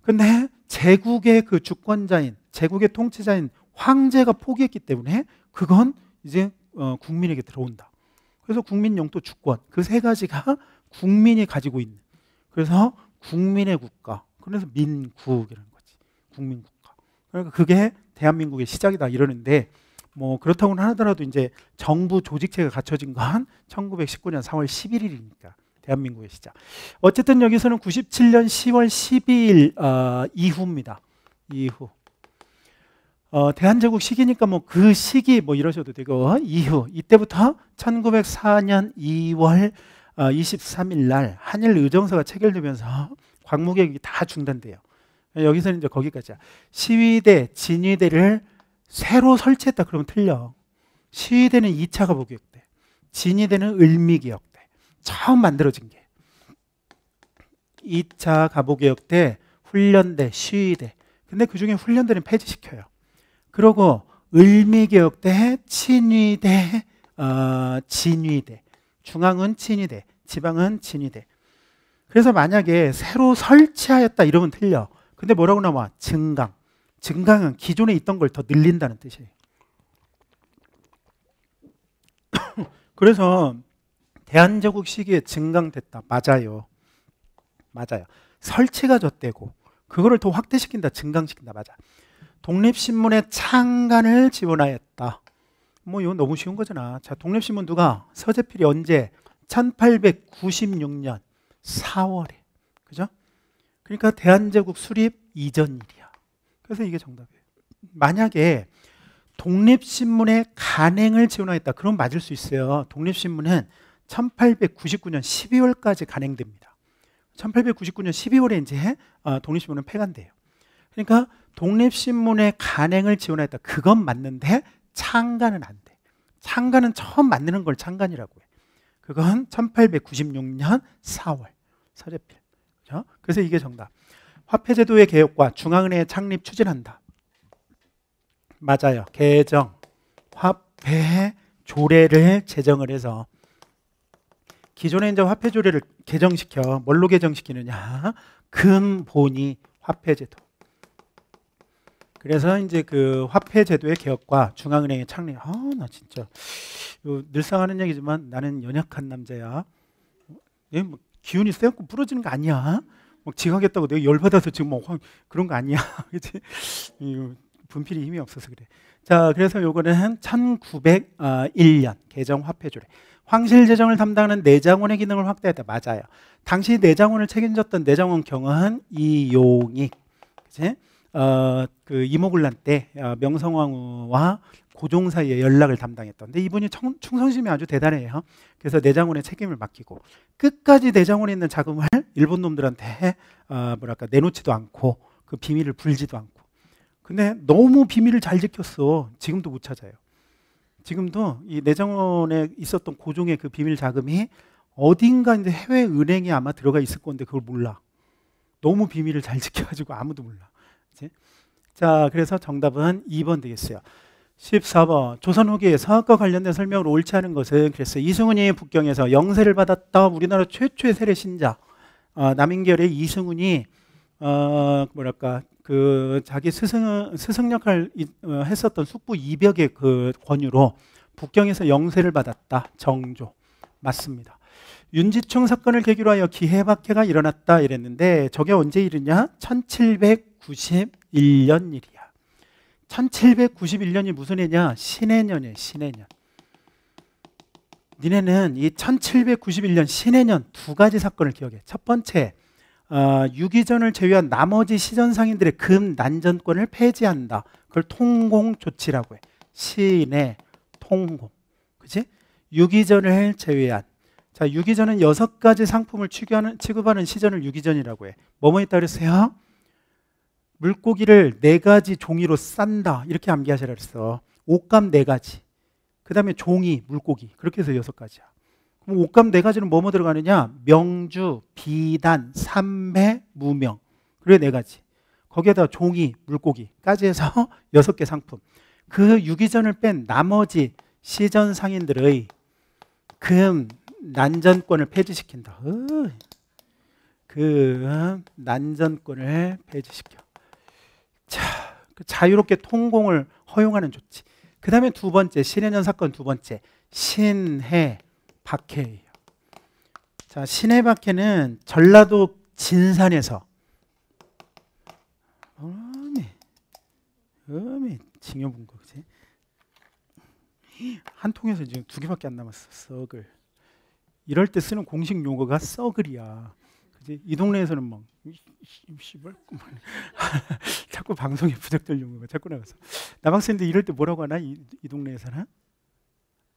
근데 제국의 그 주권자인 제국의 통치자인 황제가 포기했기 때문에 그건 이제 어, 국민에게 들어온다. 그래서 국민 영토 주권 그 세 가지가 국민이 가지고 있는 그래서 국민의 국가 그래서 민국이라는 거지 국민 국가 그러니까 그게 대한민국의 시작이다 이러는데 뭐 그렇다고는 하더라도 이제 정부 조직체가 갖춰진 건 1919년 4월 11일이니까 대한민국의 시작. 어쨌든 여기서는 97년 10월 12일 어, 이후입니다. 이후. 어, 대한제국 시기니까 뭐 그 시기 뭐 이러셔도 되고 이후 이때부터 1904년 2월 어, 23일 날 한일 의정서가 체결되면서 광무객이 다 중단돼요. 여기서는 이제 거기까지야. 시위대, 진위대를 새로 설치했다 그러면 틀려. 시위대는 2차 가보기획대, 진위대는 을미기역, 처음 만들어진 게 2차 가보개혁 때 훈련대, 시위대. 근데 그 중에 훈련대는 폐지시켜요. 그리고 을미개혁 때 친위대, 어, 진위대. 중앙은 친위대, 지방은 진위대. 그래서 만약에 새로 설치하였다 이러면 틀려. 근데 뭐라고 나와? 증강. 증강은 기존에 있던 걸 더 늘린다는 뜻이에요. 그래서 대한제국 시기에 증강됐다. 맞아요. 맞아요. 설치가 젖대고 그거를 더 확대시킨다. 증강시킨다. 맞아. 독립신문의 창간을 지원하였다. 뭐 이건 너무 쉬운 거잖아. 자, 독립신문 누가 서재필이 언제 1896년 4월에 그죠? 그러니까 대한제국 수립 이전 일이야. 그래서 이게 정답이에요. 만약에 독립신문의 간행을 지원하였다. 그럼 맞을 수 있어요. 독립신문은 1899년 12월까지 간행됩니다. 1899년 12월에 이제 어, 독립신문은 폐간돼요. 그러니까 독립신문의 간행을 지원했다. 그건 맞는데 창간은 안 돼. 창간은 처음 만드는 걸 창간이라고 해. 그건 1896년 4월 사제필. 그렇죠? 그래서 이게 정답. 화폐제도의 개혁과 중앙은행의 창립 추진한다. 맞아요. 개정, 화폐, 조례를 제정을 해서 기존에 이제 화폐 조례를 개정시켜 뭘로 개정시키느냐 금본위 화폐제도 그래서 이제 그 화폐 제도의 개혁과 중앙은행의 창립. 아, 나 진짜 늘상 하는 얘기지만 나는 연약한 남자야. 얘뭐 기운이 세고 부러지는 거 아니야. 막 지각했다고 내가 열받아서 지금 뭐 그런 거 아니야. 그렇 분필이 힘이 없어서 그래. 자, 그래서 요거는 1901년 개정 화폐조례. 황실 재정을 담당하는 내장원의 기능을 확대했다. 맞아요. 당시 내장원을 책임졌던 내장원 경은 이용이 그치? 어, 그 이모군란 때 어, 명성황후와 고종 사이에 연락을 담당했던데 이분이 청, 충성심이 아주 대단해요. 그래서 내장원의 책임을 맡기고 끝까지 내장원에 있는 자금을 일본 놈들한테 어, 뭐랄까 내놓지도 않고 그 비밀을 불지도 않고 근데 너무 비밀을 잘 지켰어. 지금도 못 찾아요. 지금도 이 내정원에 있었던 고종의 그 비밀 자금이 어딘가 이제 해외 은행에 아마 들어가 있을 건데 그걸 몰라. 너무 비밀을 잘 지켜가지고 아무도 몰라. 그치? 자, 그래서 정답은 2번 되겠어요. 14번 조선 후기에 사학과 관련된 설명을 옳지 않은 것은 그래서 이승훈이 북경에서 영세를 받았다 우리나라 최초의 세례 신자 어, 남인계의 이승훈이 어, 뭐랄까 그 자기 스승 스승 역할 어, 했었던 숙부 이벽의 그 권유로 북경에서 영세를 받았다. 정조 맞습니다. 윤지총 사건을 계기로 하여 기해박해가 일어났다 이랬는데 저게 언제 일이냐? 1791년 일이야. 1791년이 무슨 해냐? 신해 년이 신해 년. 니네는 이 1791년 신해 년두 가지 사건을 기억해. 첫 번째 어, 유기전을 제외한 나머지 시전상인들의 금난전권을 폐지한다. 그걸 통공 조치라고 해. 시내 통공. 그지 유기전을 제외한. 자, 유기전은 여섯 가지 상품을 취급하는, 취급하는 시전을 유기전이라고 해. 뭐뭐 에따르세요 물고기를 네 가지 종이로 싼다. 이렇게 암기하시라 그랬어. 옷감 네 가지. 그 다음에 종이, 물고기. 그렇게 해서 여섯 가지야. 그럼 뭐 옷감 네 가지는 뭐뭐 들어가느냐? 명주, 비단, 삼매, 무명. 그래 네 가지. 거기에다 종이, 물고기까지 해서 여섯 개 상품. 그 유기전을 뺀 나머지 시전 상인들의 금 난전권을 폐지시킨다. 그 난전권을 폐지시켜. 자, 그 자유롭게 통공을 허용하는 조치. 그 다음에 두 번째, 신해년 사건 두 번째, 신해 박해예요. 자, 신의 박해는 전라도 진산에서 어미 어미 징여 본 거, 그지? 한 통에서 지금 두 개밖에 안 남았어. 썩을. 이럴 때 쓰는 공식 용어가 썩을이야. 그지? 이 동네에서는 막 씨발 자꾸 방송에 부적될 용어가 자꾸 나와서 나박사들 이럴 때 뭐라고 하나 이, 이 동네에서는?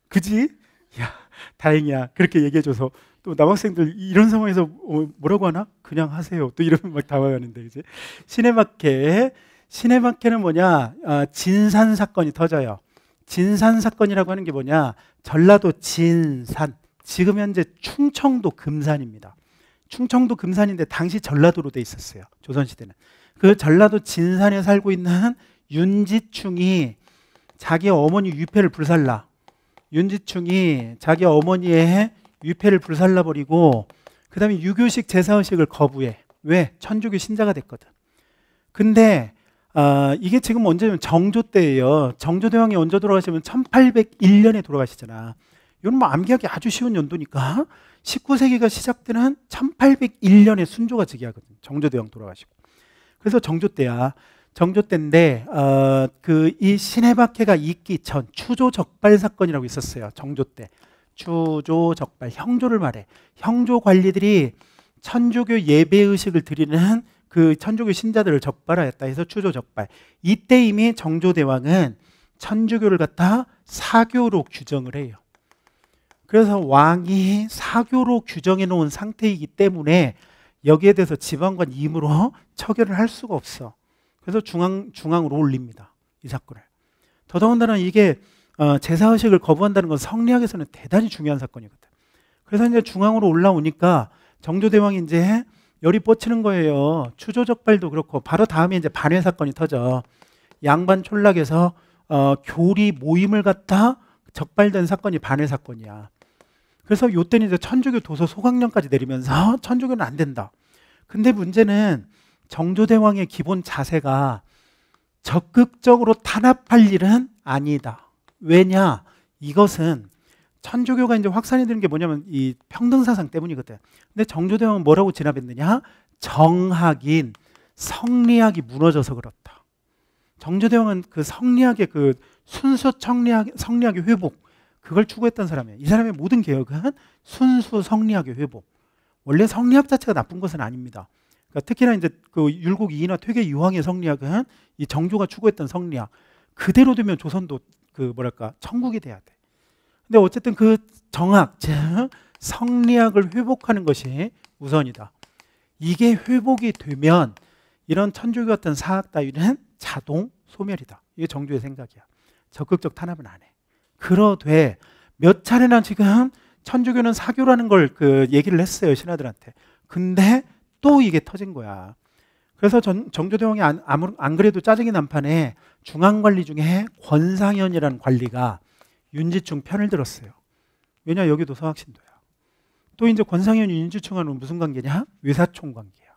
그지? 야, 다행이야. 그렇게 얘기해줘서 또 남학생들 이런 상황에서 어, 뭐라고 하나? 그냥 하세요. 또 이러면 막 당황하는데 이제 시네마켓 시네마켓은 뭐냐? 아, 진산 사건이 터져요. 진산 사건이라고 하는 게 뭐냐? 전라도 진산 지금 현재 충청도 금산입니다. 충청도 금산인데 당시 전라도로 돼 있었어요. 조선시대는 그 전라도 진산에 살고 있는 윤지충이 자기 어머니 유패를 불살라 윤지충이 자기 어머니의 위패를 불살라버리고 그 다음에 유교식 제사의식을 거부해. 왜? 천주교 신자가 됐거든. 근데 어, 이게 지금 언제냐면 정조 때예요. 정조대왕이 언제 돌아가시면 1801년에 돌아가시잖아. 이건 뭐 암기하기 아주 쉬운 연도니까 19세기가 시작되는 1801년에 순조가 즉위하거든. 정조대왕 돌아가시고. 그래서 정조 때야. 정조 때인데 어, 그이 신해박해가 있기 전 추조적발 사건이라고 있었어요. 정조 때 추조적발 형조를 말해 형조 관리들이 천주교 예배 의식을 드리는 그 천주교 신자들을 적발하였다 해서 추조적발. 이때 이미 정조 대왕은 천주교를 갖다 사교로 규정을 해요. 그래서 왕이 사교로 규정해 놓은 상태이기 때문에 여기에 대해서 지방관 임으로 처결을 할 수가 없어. 그래서 중앙 중앙으로 올립니다. 이 사건을. 더더군다나 이게 어, 제사 의식을 거부한다는 건 성리학에서는 대단히 중요한 사건이거든. 그래서 이제 중앙으로 올라오니까 정조대왕이 이제 열이 뻗치는 거예요. 추조적발도 그렇고 바로 다음에 이제 반해 사건이 터져 양반 촌락에서 어, 교리 모임을 갖다 적발된 사건이 반해 사건이야. 그래서 요때는 이제 천주교 도서 소강령까지 내리면서 천주교는 안 된다. 근데 문제는 정조대왕의 기본 자세가 적극적으로 탄압할 일은 아니다. 왜냐? 이것은 천조교가 이제 확산이 되는 게 뭐냐면 이 평등 사상 때문이거든. 근데 정조대왕은 뭐라고 진압했느냐? 정학인 성리학이 무너져서 그렇다. 정조대왕은 그 성리학의 그 순수 청리학 성리학의 회복 그걸 추구했던 사람이에요. 이 사람의 모든 개혁은 순수 성리학의 회복. 원래 성리학 자체가 나쁜 것은 아닙니다. 그러니까 특히나 이제 그 율곡 이인화 퇴계 유황의 성리학은 이 정조가 추구했던 성리학 그대로 되면 조선도 그 뭐랄까 천국이 돼야 돼. 근데 어쨌든 그 정학 즉 성리학을 회복하는 것이 우선이다. 이게 회복이 되면 이런 천주교 같은 사학 따위는 자동 소멸이다. 이게 정조의 생각이야. 적극적 탄압은 안 해. 그러되 몇 차례나 지금 천주교는 사교라는 걸 그 얘기를 했어요 신하들한테. 근데 또 이게 터진 거야. 그래서 전, 정조대왕이 안, 아무, 안 그래도 짜증이 난판에 중앙관리 중에 권상현이라는 관리가 윤지충 편을 들었어요. 왜냐 여기도 서학신도야. 또 이제 권상현 윤지충하는 무슨 관계냐? 외사총 관계야.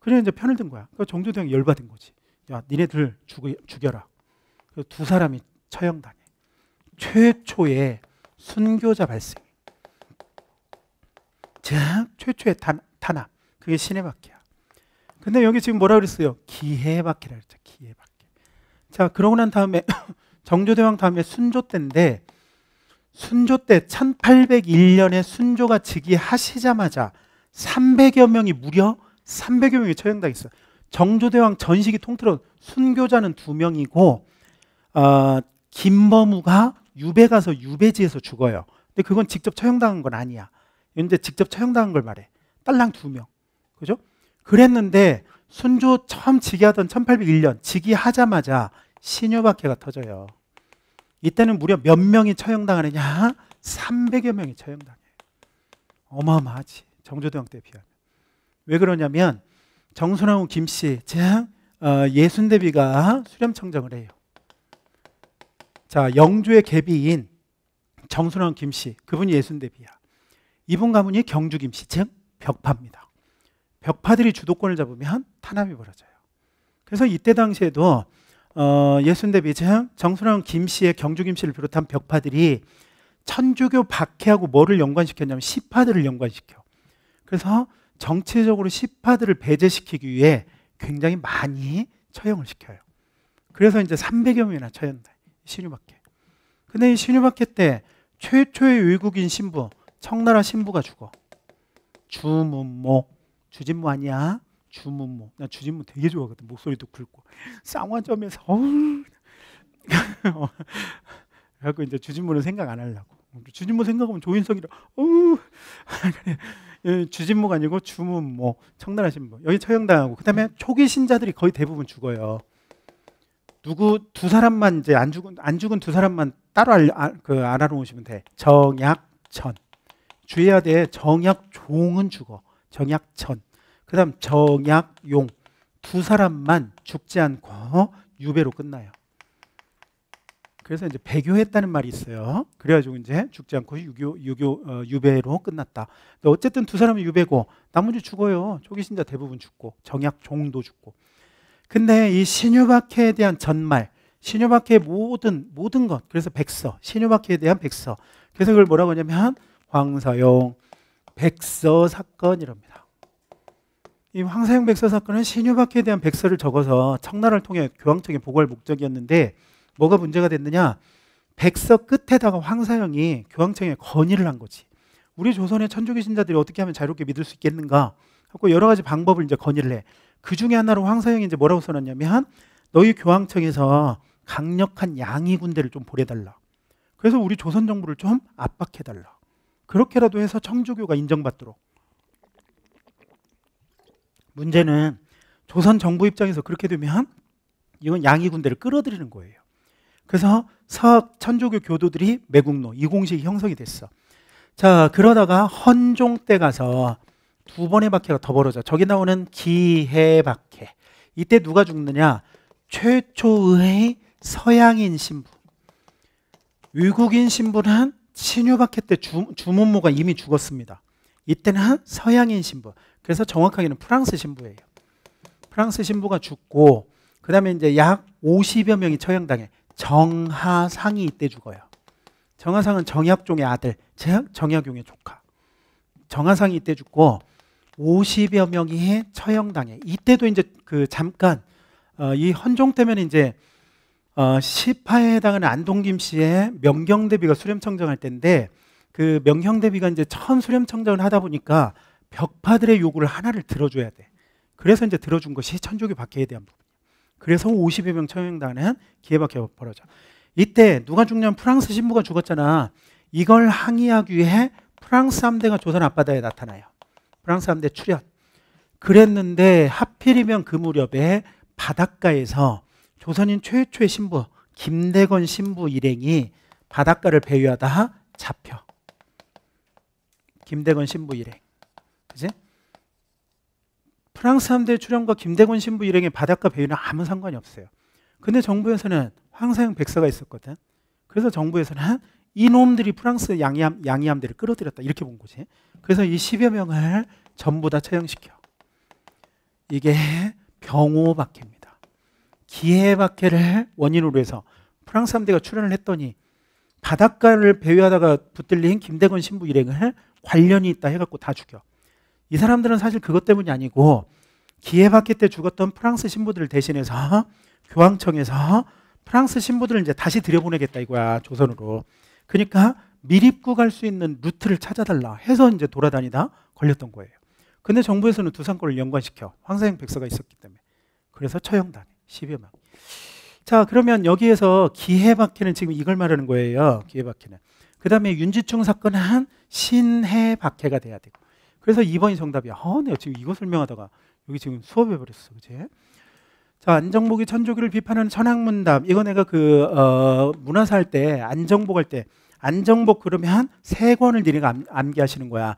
그래 이제 편을 든 거야. 그러니까 정조대왕이 열받은 거지. 야 니네들 죽여, 죽여라. 그래서 두 사람이 처형당해. 최초의 순교자 발생. 자 최초의 탄, 탄압. 그게 신의 바퀴야. 근데 여기 지금 뭐라 그랬어요? 기해 바퀴라 그랬죠. 기해 바퀴. 자, 그러고 난 다음에 정조대왕 다음에 순조 때인데 순조 때 1801년에 순조가 즉위하시자마자 300여 명이 무려 300여 명이 처형당했어요. 정조대왕 전식이 통틀어 순교자는 두 명이고 어, 김범우가 유배 가서 유배지에서 죽어요. 근데 그건 직접 처형당한 건 아니야. 근데 직접 처형당한 걸 말해. 딸랑 두 명. 그죠? 그랬는데 순조 처음 즉위하던 1801년 즉위하자마자 신유박해가 터져요. 이때는 무려 몇 명이 처형당하느냐? 300여 명이 처형당해요. 어마어마하지. 정조대왕 때 비하면. 왜 그러냐면 정순왕후 김씨 즉 어, 예순대비가 수렴청정을 해요. 자 영주의 계비인 정순왕 김씨 그분이 예순대비야. 이분 가문이 경주 김씨 즉 벽파입니다. 벽파들이 주도권을 잡으면 탄압이 벌어져요. 그래서 이때 당시에도 어, 예순대 비장 정순왕 김씨의 경주 김씨를 비롯한 벽파들이 천주교 박해하고 뭐를 연관시켰냐면 시파들을 연관시켜. 그래서 정치적으로 시파들을 배제시키기 위해 굉장히 많이 처형을 시켜요. 그래서 이제 300여 명이나 처형돼 신유박해. 근데 이 신유박해 때 최초의 외국인 신부 청나라 신부가 죽어 주문모 주진모 아니야? 주문모. 나 주진모 되게 좋아하거든. 목소리도 굵고. 쌍화점에서 어우. 이제 주진모는 생각 안 하려고. 주진모 생각하면 조인성이라. 예, 주진모가 아니고 주문모. 청나라신모. 여기 처형당하고. 그다음에 초기 신자들이 거의 대부분 죽어요. 누구 두 사람만 이제 안 죽은 안 죽은 두 사람만 따로 알, 아, 그 알아놓으시면 돼. 정약천 주의해야 돼. 정약종은 죽어. 정약천 그 다음 정약용 두 사람만 죽지 않고 유배로 끝나요. 그래서 이제 배교했다는 말이 있어요. 그래가지고 이제 죽지 않고 유교, 유교 어, 유배로 끝났다. 어쨌든 두 사람은 유배고 나머지 죽어요. 초기신자 대부분 죽고 정약종도 죽고. 근데 이 신유박해에 대한 전말, 신유박해 모든 모든 것, 그래서 백서, 신유박해에 대한 백서. 그래서 그걸 뭐라고 하냐면 황사용 백서 사건이랍니다. 이황사형 백서 사건은 신유박해에 대한 백서를 적어서 청나라를 통해 교황청에 보고할 목적이었는데 뭐가 문제가 됐느냐? 백서 끝에다가 황사형이 교황청에 건의를 한 거지. 우리 조선의 천주교 신자들이 어떻게 하면 자유롭게 믿을 수 있겠는가? 하고 여러 가지 방법을 이제 건의를 해. 그 중에 하나로 황사형이 이제 뭐라고 써놨냐면 너희 교황청에서 강력한 양의 군대를 좀 보내달라. 그래서 우리 조선 정부를 좀 압박해달라. 그렇게라도 해서 청주교가 인정받도록. 문제는 조선 정부 입장에서 그렇게 되면 이건 양이 군대를 끌어들이는 거예요. 그래서 서 천조교 교도들이 매국노 이 공식이 형성이 됐어. 자 그러다가 헌종 때 가서 두 번의 박해가 더 벌어져. 저기 나오는 기해 박해. 이때 누가 죽느냐? 최초의 서양인 신부. 외국인 신부는 신유 박해 때 주, 주문모가 이미 죽었습니다. 이때는 서양인 신부. 그래서 정확하게는 프랑스 신부예요. 프랑스 신부가 죽고 그 다음에 이제 약 50여 명이 처형당해 정하상이 이때 죽어요. 정하상은 정약종의 아들, 정약용의 조카. 정하상이 이때 죽고 50여 명이 처형당해. 이때도 이제 그 잠깐 어, 이 헌종 때면 이제 어, 시파에 해당하는 안동김 씨의 명경대비가 수렴청정할 때인데 그 명형대비가 이제 처음 수렴청정을 하다 보니까 벽파들의 요구를 하나를 들어줘야 돼. 그래서 이제 들어준 것이 천주교 박해에 대한 부분. 그래서 50여 명처형당하 기회밖에 벌어져. 이때 누가 죽냐면 프랑스 신부가 죽었잖아. 이걸 항의하기 위해 프랑스 함대가 조선 앞바다에 나타나요. 프랑스 함대 출현. 그랬는데 하필이면 그 무렵에 바닷가에서 조선인 최초의 신부 김대건 신부 일행이 바닷가를 배회하다 잡혀. 김대건 신부 일행. 그지? 프랑스 함대 출연과 김대건 신부 일행의 바닷가 배유는 아무 상관이 없어요. 근데 정부에서는 황사영 백사가 있었거든. 그래서 정부에서는 이놈들이 프랑스 양이함, 양이함대를 끌어들였다. 이렇게 본 거지. 그래서 이 10여 명을 전부 다 처형시켜. 이게 병호박해입니다. 기해박해를 원인으로 해서 프랑스 함대가 출연을 했더니 바닷가를 배회하다가 붙들린 김대건 신부 일행을 관련이 있다 해갖고 다 죽여. 이 사람들은 사실 그것 때문이 아니고 기해바퀴 때 죽었던 프랑스 신부들을 대신해서 교황청에서 프랑스 신부들을 이제 다시 들여보내겠다 이거야 조선으로. 그러니까 밀입구 갈수 있는 루트를 찾아달라 해서 이제 돌아다니다 걸렸던 거예요. 근데 정부에서는 두산권을 연관시켜 황사형 백서가 있었기 때문에 그래서 처형당 12여만. 자, 그러면 여기에서 기해박해는 지금 이걸 말하는 거예요. 기해박해는. 그 다음에 윤지충 사건은 한 신해박해가 돼야 되고. 그래서 2번이 정답이야. 어, 내가 지금 이거 설명하다가 여기 지금 수업해버렸어. 그치? 자, 안정복이 천조기를 비판하는 천학문답 이거 내가 그, 어, 문화사 할 때, 안정복 할 때, 안정복 그러면 세 권을 니네가 암기하시는 거야.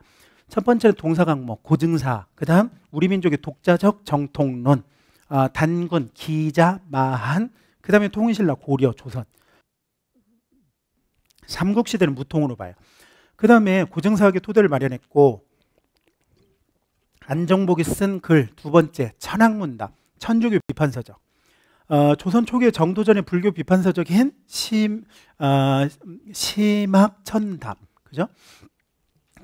첫 번째는 동사 강목, 고증사. 그 다음, 우리 민족의 독자적 정통론. 아, 단군, 기자, 마한, 그 다음에 통일신라, 고려, 조선. 삼국시대는 무통으로 봐요. 그 다음에 고정사학의 토대를 마련했고 안정복이 쓴 글 두 번째 천황문답 천주교 비판서적 어, 조선 초기의 정도전의 불교 비판서적인 심, 어, 심학천답 그죠?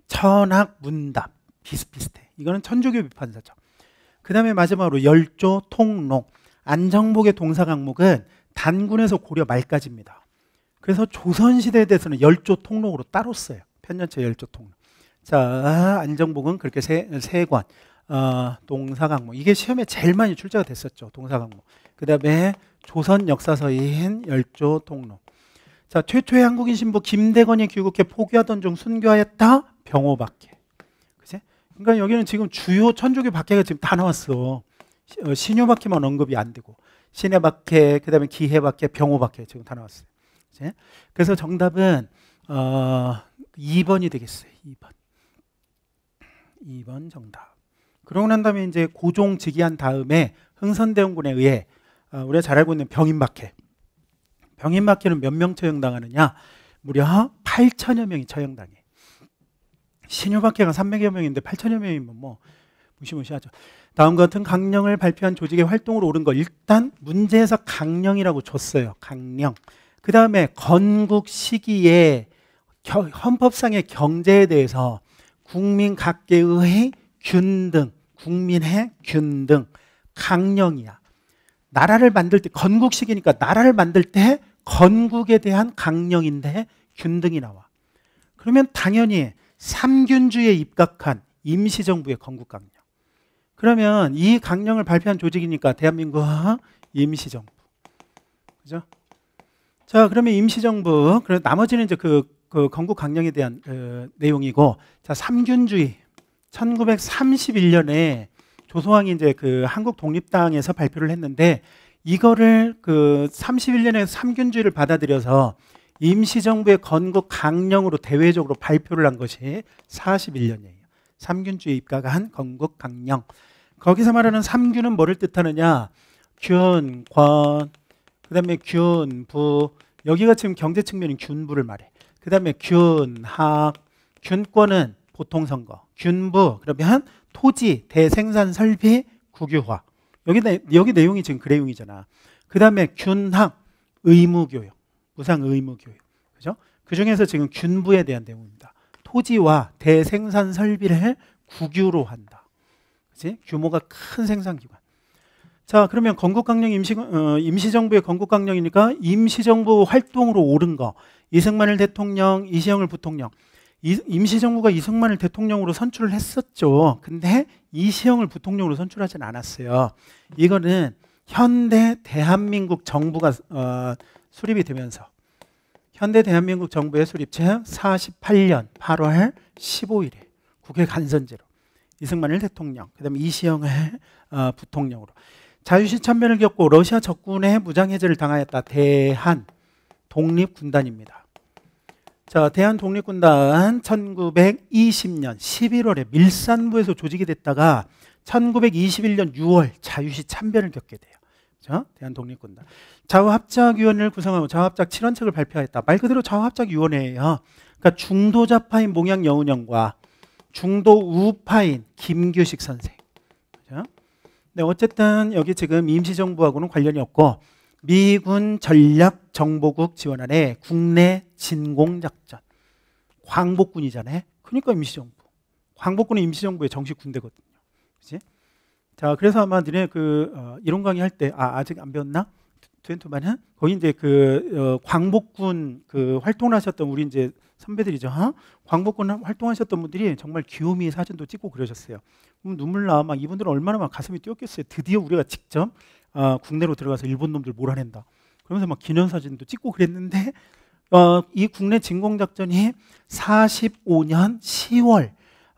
천학문답 비슷비슷해 이거는 천주교 비판서적 그 다음에 마지막으로 열조 통록 안정복의 동사 강목은 단군에서 고려 말까지입니다. 그래서 조선시대에 대해서는 열조 통록으로 따로 써요. 편년체 열조 통록. 자, 안정복은 그렇게 세, 세 권. 어, 동사 강목. 이게 시험에 제일 많이 출제가 됐었죠. 동사 강목. 그 다음에 조선 역사서인 열조 통록. 자, 최초의 한국인 신부 김대건이 귀국해 포기하던 중 순교하였다? 병호밖에. 그치? 그러니까 여기는 지금 주요 천주교 밖에가 지금 다 나왔어. 어, 신유밖에만 언급이 안 되고 신해박해, 그다음에 기해박해, 병호박해 지금 다 나왔어요. 이제. 그래서 정답은 어, 2번이 되겠어요. 2번. 2번 정답. 그러고 난 다음에 이제 고종 즉위한 다음에 흥선대원군에 의해 어, 우리가 잘 알고 있는 병인박해. 병인박해는 몇 명 처형당하느냐? 무려 8천여 명이 처형당해. 신유박해가 300여 명인데 8천여 명이면 뭐 무시무시하죠. 다음과 같은 강령을 발표한 조직의 활동으로 옳은 거 일단 문제에서 강령이라고 줬어요. 강령. 그 다음에 건국 시기에 헌법상의 경제에 대해서 국민 각계의 균등, 국민의 균등, 강령이야. 나라를 만들 때 건국 시기니까 나라를 만들 때 건국에 대한 강령인데 균등이 나와. 그러면 당연히 삼균주의에 입각한 임시정부의 건국 강령. 그러면 이 강령을 발표한 조직이니까 대한민국 임시정부. 그죠? 자, 그러면 임시정부. 그리고 나머지는 이제 그, 그 건국 강령에 대한 그 내용이고, 자, 삼균주의. 1931년에 조소왕이 이제 그 한국 독립당에서 발표를 했는데, 이거를 그 31년에 삼균주의를 받아들여서 임시정부의 건국 강령으로 대외적으로 발표를 한 것이 41년이에요. 삼균주의 입각한 건국 강령. 거기서 말하는 삼규는 뭐를 뜻하느냐? 균, 권, 그 다음에 균, 부. 여기가 지금 경제 측면인 균부를 말해. 그 다음에 균, 학, 균권은 보통 선거. 균부, 그러면 토지, 대생산 설비, 국유화. 여기, 여기 내용이 지금 그래용이잖아. 그 다음에 균학, 의무교육. 무상 의무교육. 그죠? 그 중에서 지금 균부에 대한 내용입니다. 토지와 대생산 설비를 국유로 한다. 그지? 규모가 큰 생산기관. 자, 그러면 건국강령 임시, 어, 임시정부의 건국강령이니까 임시정부 활동으로 오른 거. 이승만을 대통령, 이시영을 부통령. 이, 임시정부가 이승만을 대통령으로 선출을 했었죠. 근데 이시영을 부통령으로 선출하진 않았어요. 이거는 현대 대한민국 정부가 어, 수립이 되면서 현대 대한민국 정부의 수립 제 48년 8월 15일에 국회 간선제로 이승만을 대통령, 그다음에 이시영을 어, 부통령으로 자유시참변을 겪고 러시아 적군의 무장해제를 당하였다. 대한 독립군단입니다. 자, 대한 독립군단 1920년 11월에 밀산부에서 조직이 됐다가 1921년 6월 자유시 참변을 겪게 돼요. 그 대한 독립군단. 자유합작위원회를 구성하고 자유합작 7원책을 발표했다. 말 그대로 자유합작위원회예요. 그러니까 중도좌파인 몽양 여운형과 중도 우파인 김규식 선생. 그죠? 네, 어쨌든 여기 지금 임시정부하고는 관련이 없고 미군 전략 정보국 지원 아래 국내 진공 작전 광복군이잖아요. 그러니까 임시정부. 광복군은 임시정부의 정식 군대거든요. 그렇지? 자, 그래서 아마 니네 그 어, 이론 강의 할때 아, 아직 안 배웠나? 트웬투만은 거기 이제 그 어, 광복군 그 활동하셨던 우리 이제 선배들이죠. 어? 광복군 활동하셨던 분들이 정말 귀요미의 사진도 찍고 그러셨어요. 눈물 나. 막 이분들은 얼마나 막 가슴이 뛰었겠어요. 드디어 우리가 직접 어, 국내로 들어가서 일본 놈들 몰아낸다. 그러면서 막 기념 사진도 찍고 그랬는데 어, 이 국내 진공 작전이 45년 10월 어,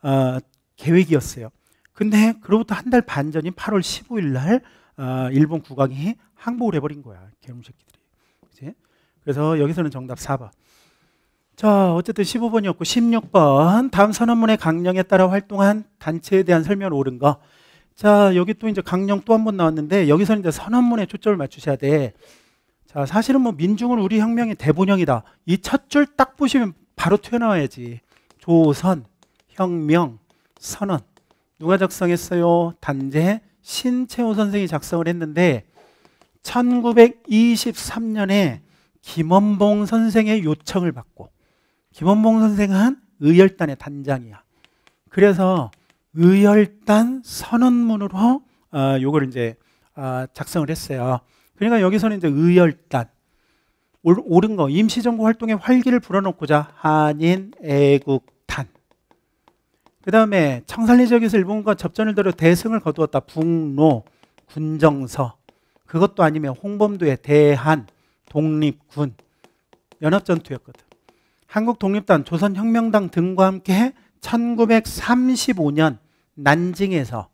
아, 계획이었어요. 근데 그로부터 한 달 반 전인 8월 15일 날 어, 일본 국왕이 항복을 해버린 거야. 개놈 새끼들이. 그치? 그래서 여기서는 정답 4번. 자, 어쨌든 15번이었고 16번 다음 선언문의 강령에 따라 활동한 단체에 대한 설명을 옳은 거. 자, 여기 또 이제 강령 또 한 번 나왔는데 여기서 이제 선언문에 초점을 맞추셔야 돼. 자, 사실은 뭐 민중은 우리 혁명의 대본형이다. 이 첫 줄 딱 보시면 바로 튀어나와야지. 조선, 혁명, 선언. 누가 작성했어요? 단재 신채호 선생이 작성을 했는데 1923년에 김원봉 선생의 요청을 받고 김원봉 선생은 의열단의 단장이야. 그래서 의열단 선언문으로 어, 요걸 이제 어, 작성을 했어요. 그러니까 여기서는 이제 의열단 옳은 거 임시정부 활동의 활기를 불어넣고자 한인 애국탄 그 다음에 청산리 지역에서 일본과 접전을 들어 대승을 거두었다 북로 군정서 그것도 아니면 홍범도의 대한 독립군 연합전투였거든 한국독립단, 조선혁명당 등과 함께 1935년 난징에서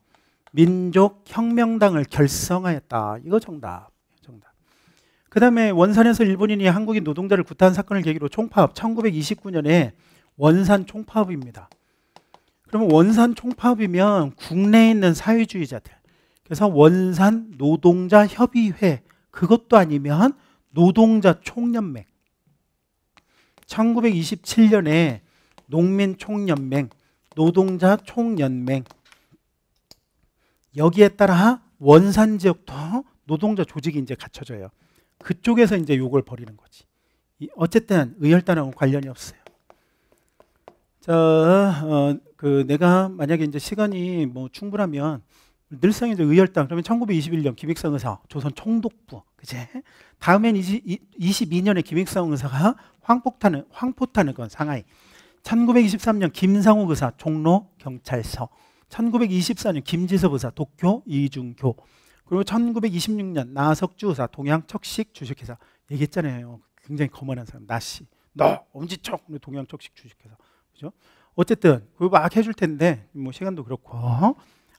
민족혁명당을 결성하였다. 이거 정답. 그 다음에 원산에서 일본인이 한국인 노동자를 구타한 사건을 계기로 총파업, 1929년에 원산 총파업입니다. 그러면 원산 총파업이면 국내에 있는 사회주의자들, 그래서 원산 노동자 협의회, 그것도 아니면 노동자 총연맹, 1927년에 농민 총연맹, 노동자 총연맹 여기에 따라 원산 지역도 노동자 조직이 이제 갖춰져요. 그쪽에서 이제 욕을 버리는 거지. 어쨌든 의열단하고 관련이 없어요. 자, 어, 그 내가 만약에 이제 시간이 뭐 충분하면 늘상 이제 의열단 그러면 1921년 기익성 의사 조선 총독부 그제? 다음엔 20, 22년에 김익성 의사가 황폭탄을, 황포탄을 건 상하이. 1923년 김상욱 의사 종로 경찰서. 1924년 김지섭 의사 도쿄 이중교. 그리고 1926년 나석주 의사 동양 척식 주식회사 얘기했잖아요. 굉장히 거만한 사람 나씨. 너 엄지척 동양 척식 주식회사. 그죠? 어쨌든 그막 해줄 텐데 뭐 시간도 그렇고.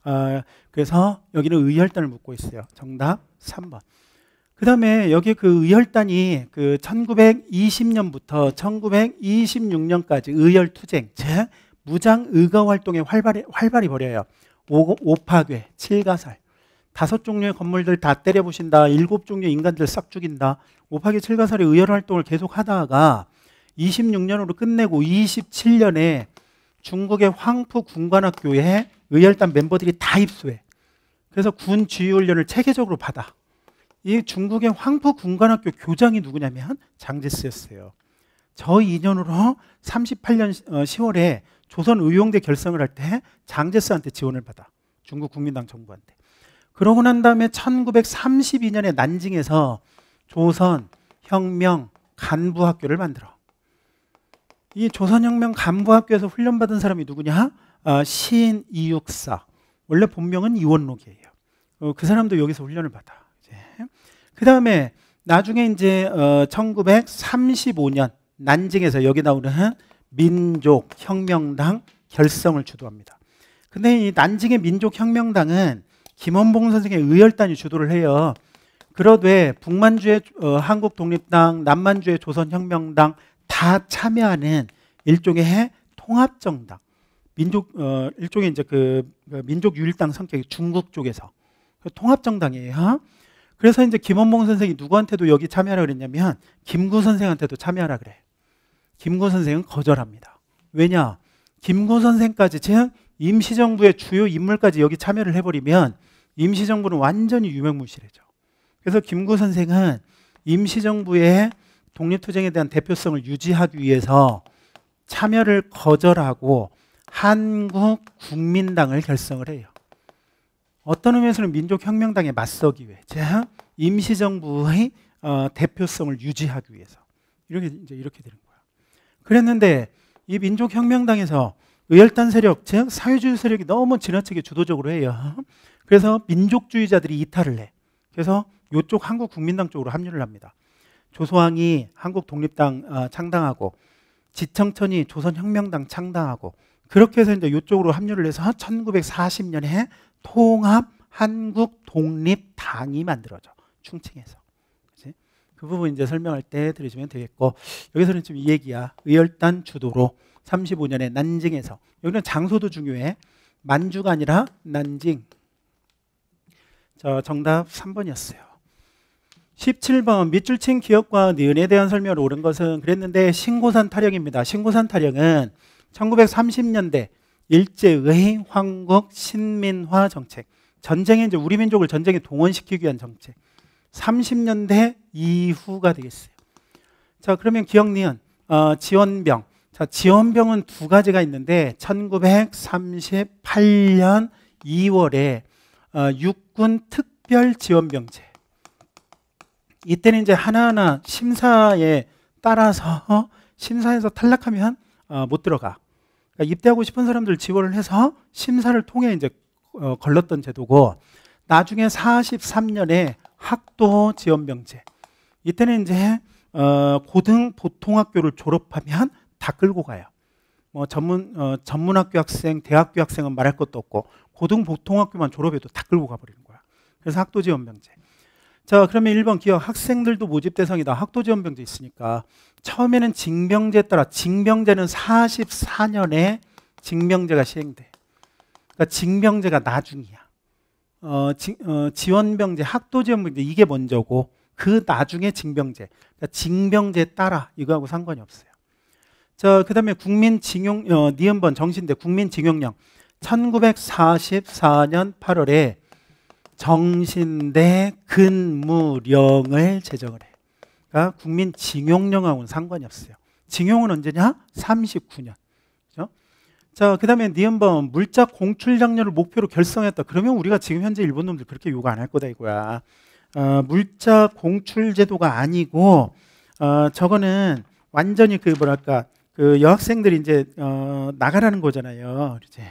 어, 그래서 여기는 의혈단을 묻고 있어요. 정답 3번. 그 다음에 여기 그 의열단이 그 1920년부터 1926년까지 의열투쟁, 즉 무장 의거 활동에 활발히, 활발히 벌여요. 오, 오파괴, 칠가살, 다섯 종류의 건물들 다 때려부신다. 일곱 종류의 인간들 싹 죽인다. 오파괴 칠가살의 의열 활동을 계속 하다가 26년으로 끝내고 27년에 중국의 황푸 군관학교에 의열단 멤버들이 다입수해 그래서 군 지휘훈련을 체계적으로 받아. 이 중국의 황포 군관학교 교장이 누구냐면 장제스였어요. 저 인연으로 38년 10월에 어, 조선 의용대 결성을 할 때 장제스한테 지원을 받아. 중국 국민당 정부한테. 그러고 난 다음에 1932년에 난징에서 조선 혁명 간부 학교를 만들어. 이 조선 혁명 간부 학교에서 훈련받은 사람이 누구냐? 아, 어, 시 이육사. 원래 본명은 이원록이에요. 어, 그 사람도 여기서 훈련을 받아. 그 다음에 나중에 이제 어 1935년 난징에서 여기 나오는 민족혁명당 결성을 주도합니다. 근데 이 난징의 민족혁명당은 김원봉 선생의 의열단이 주도를 해요. 그러되 북만주의 어, 한국독립당, 남만주의 조선혁명당 다 참여하는 일종의 통합정당, 민족 어, 일종의 이제 그, 그 민족유일당 성격이 중국 쪽에서 그 통합정당이에요. 그래서 이제 김원봉 선생이 누구한테도 여기 참여하라 그랬냐면 김구 선생한테도 참여하라 그래. 김구 선생은 거절합니다. 왜냐? 김구 선생까지 즉 임시정부의 주요 인물까지 여기 참여를 해버리면 임시정부는 완전히 유명무실해져. 그래서 김구 선생은 임시정부의 독립투쟁에 대한 대표성을 유지하기 위해서 참여를 거절하고 한국국민당을 결성을 해요. 어떤 의미에서는 민족혁명당에 맞서기 위해 임시정부의 어, 대표성을 유지하기 위해서 이렇게 이제 이렇게 되는 거야. 그랬는데 이 민족혁명당에서 의열단 세력 즉 사회주의 세력이 너무 지나치게 주도적으로 해요. 그래서 민족주의자들이 이탈을 해. 그래서 이쪽 한국국민당 쪽으로 합류를 합니다. 조소왕이 한국독립당 어, 창당하고 지청천이 조선혁명당 창당하고 그렇게 해서 이제 이쪽으로 합류를 해서 1940년에 통합 한국 독립 당이 만들어져 충칭에서 그치? 그 부분 이제 설명할 때 들으시면 되겠고 여기서는 지금 이 얘기야 의열단 주도로 35년에 난징에서 여기는 장소도 중요해 만주가 아니라 난징 자 정답 3번이었어요 17번 밑줄 친기억과 니은에 대한 설명을 옳은 것은 그랬는데 신고산 타령입니다 신고산 타령은 1930년대 일제의 황국 신민화 정책. 전쟁에 이제 우리 민족을 전쟁에 동원시키기 위한 정책. 30년대 이후가 되겠어요. 자, 그러면 기억니은 어, 지원병. 자, 지원병은 두 가지가 있는데 1938년 2월에 어, 육군 특별 지원병제. 이때는 이제 하나하나 심사에 따라서 어, 심사에서 탈락하면 어, 못 들어가. 그러니까 입대하고 싶은 사람들 지원을 해서 심사를 통해 이제 어, 걸렀던 제도고 나중에 43년에 학도 지원병제 이때는 이제 어, 고등 보통학교를 졸업하면 다 끌고 가요. 뭐 전문 어, 전문학교 학생, 대학교 학생은 말할 것도 없고 고등 보통학교만 졸업해도 다 끌고 가버리는 거야. 그래서 학도 지원병제. 자, 그러면 1번 기억 학생들도 모집 대상이다. 학도 지원병제 있으니까 처음에는 징병제에 따라 징병제는 44년에 징병제가 시행돼. 그러니까 징병제가 나중이야. 어, 지, 어, 지원병제, 학도 지원병제 이게 먼저고 그 나중에 징병제. 그러니까 징병제에 따라 이거하고 상관이 없어요. 자, 그다음에 국민 징용 어, 니은번 정신대 국민 징용령 1944년 8월에 정신대 근무령을 제정을 해요. 그러니까 국민 징용령하고는 상관이 없어요. 징용은 언제냐? 39년. 그죠? 자, 그 다음에 니은범 물자 공출 장려를 목표로 결성했다. 그러면 우리가 지금 현재 일본 놈들 그렇게 요안할 거다 이거야. 어, 물자 공출 제도가 아니고 어, 저거는 완전히 그 뭐랄까 그 여학생들이 이제 어, 나가라는 거잖아요. 이제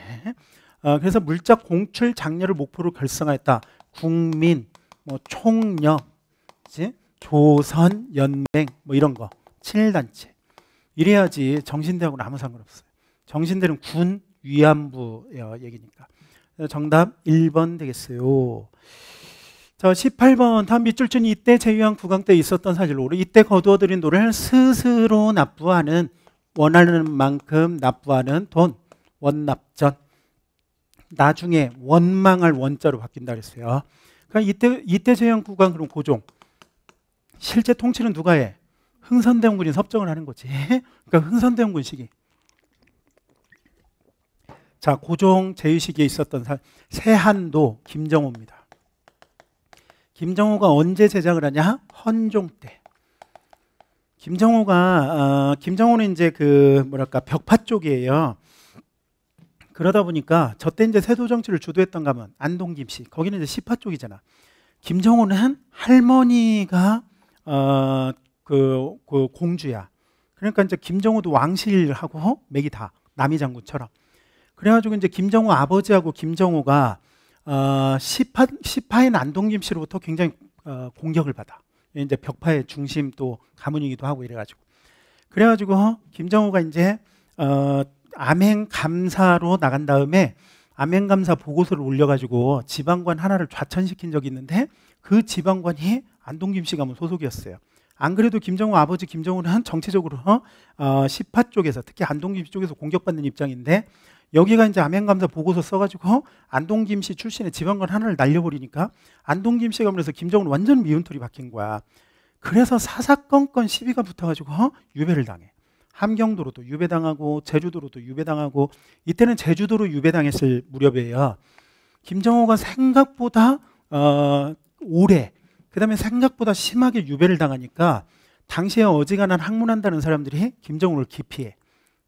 어, 그래서 물자 공출 장려를 목표로 결성했다. 국민, 뭐 총력, 그치? 조선, 연맹 뭐 이런 거 7단체 이래야지 정신대하고는 아무 상관없어요. 정신대는 군, 위안부 얘기니까 정답 1번 되겠어요. 자, 18번 탄비 쫄준이 이때 제위왕 국왕 때 있었던 사실로 이때 거두어들인 노를 스스로 납부하는 원하는 만큼 납부하는 돈 원납전 나중에 원망할 원자로 바뀐다 그랬어요. 그러니까 이때 이때 소형 구간 그럼 고종. 실제 통치는 누가 해? 흥선대원군이 섭정을 하는 거지. 그러니까 흥선대원군 시기. 자, 고종 제위 시기에 있었던 사, 세한도 김정호입니다. 김정호가 언제 제작을 하냐? 헌종 때. 김정호가 어, 김정호는 이제 그 뭐랄까 벽파 쪽이에요. 그러다 보니까 저 때 이제 세도 정치를 주도했던 가면 안동김 씨 거기는 이제 시파 쪽이잖아. 김정은은 할머니가 어, 그, 그 공주야. 그러니까 이제 김정우도 왕실하고 맥이 다 남이 장군처럼. 그래가지고 이제 김정우 아버지하고 김정우가 어, 시파 시파인 안동김 씨로부터 굉장히 어, 공격을 받아. 이제 벽파의 중심 또 가문이기도 하고 이래가지고. 그래가지고 김정우가 이제 어, 암행 감사로 나간 다음에 암행 감사 보고서를 올려가지고 지방관 하나를 좌천시킨 적이 있는데 그 지방관이 안동김 씨가 뭐 소속이었어요. 안 그래도 김정우 아버지 김정우는 정치적으로 어, 어, 시파 쪽에서 특히 안동김 씨 쪽에서 공격받는 입장인데 여기가 이제 암행감사 보고서 써가지고 안동김 씨 출신의 지방관 하나를 날려버리니까 안동김 씨가 그래서 김정은 완전 미운털이 박힌 거야. 그래서 사사건건 시비가 붙어가지고 유배를 당해. 함경도로도 유배당하고 제주도로도 유배당하고 이때는 제주도로 유배당했을 무렵에야 김정호가 생각보다 어, 오래 그다음에 생각보다 심하게 유배를 당하니까 당시에 어지간한 학문한다는 사람들이 김정호를 기피해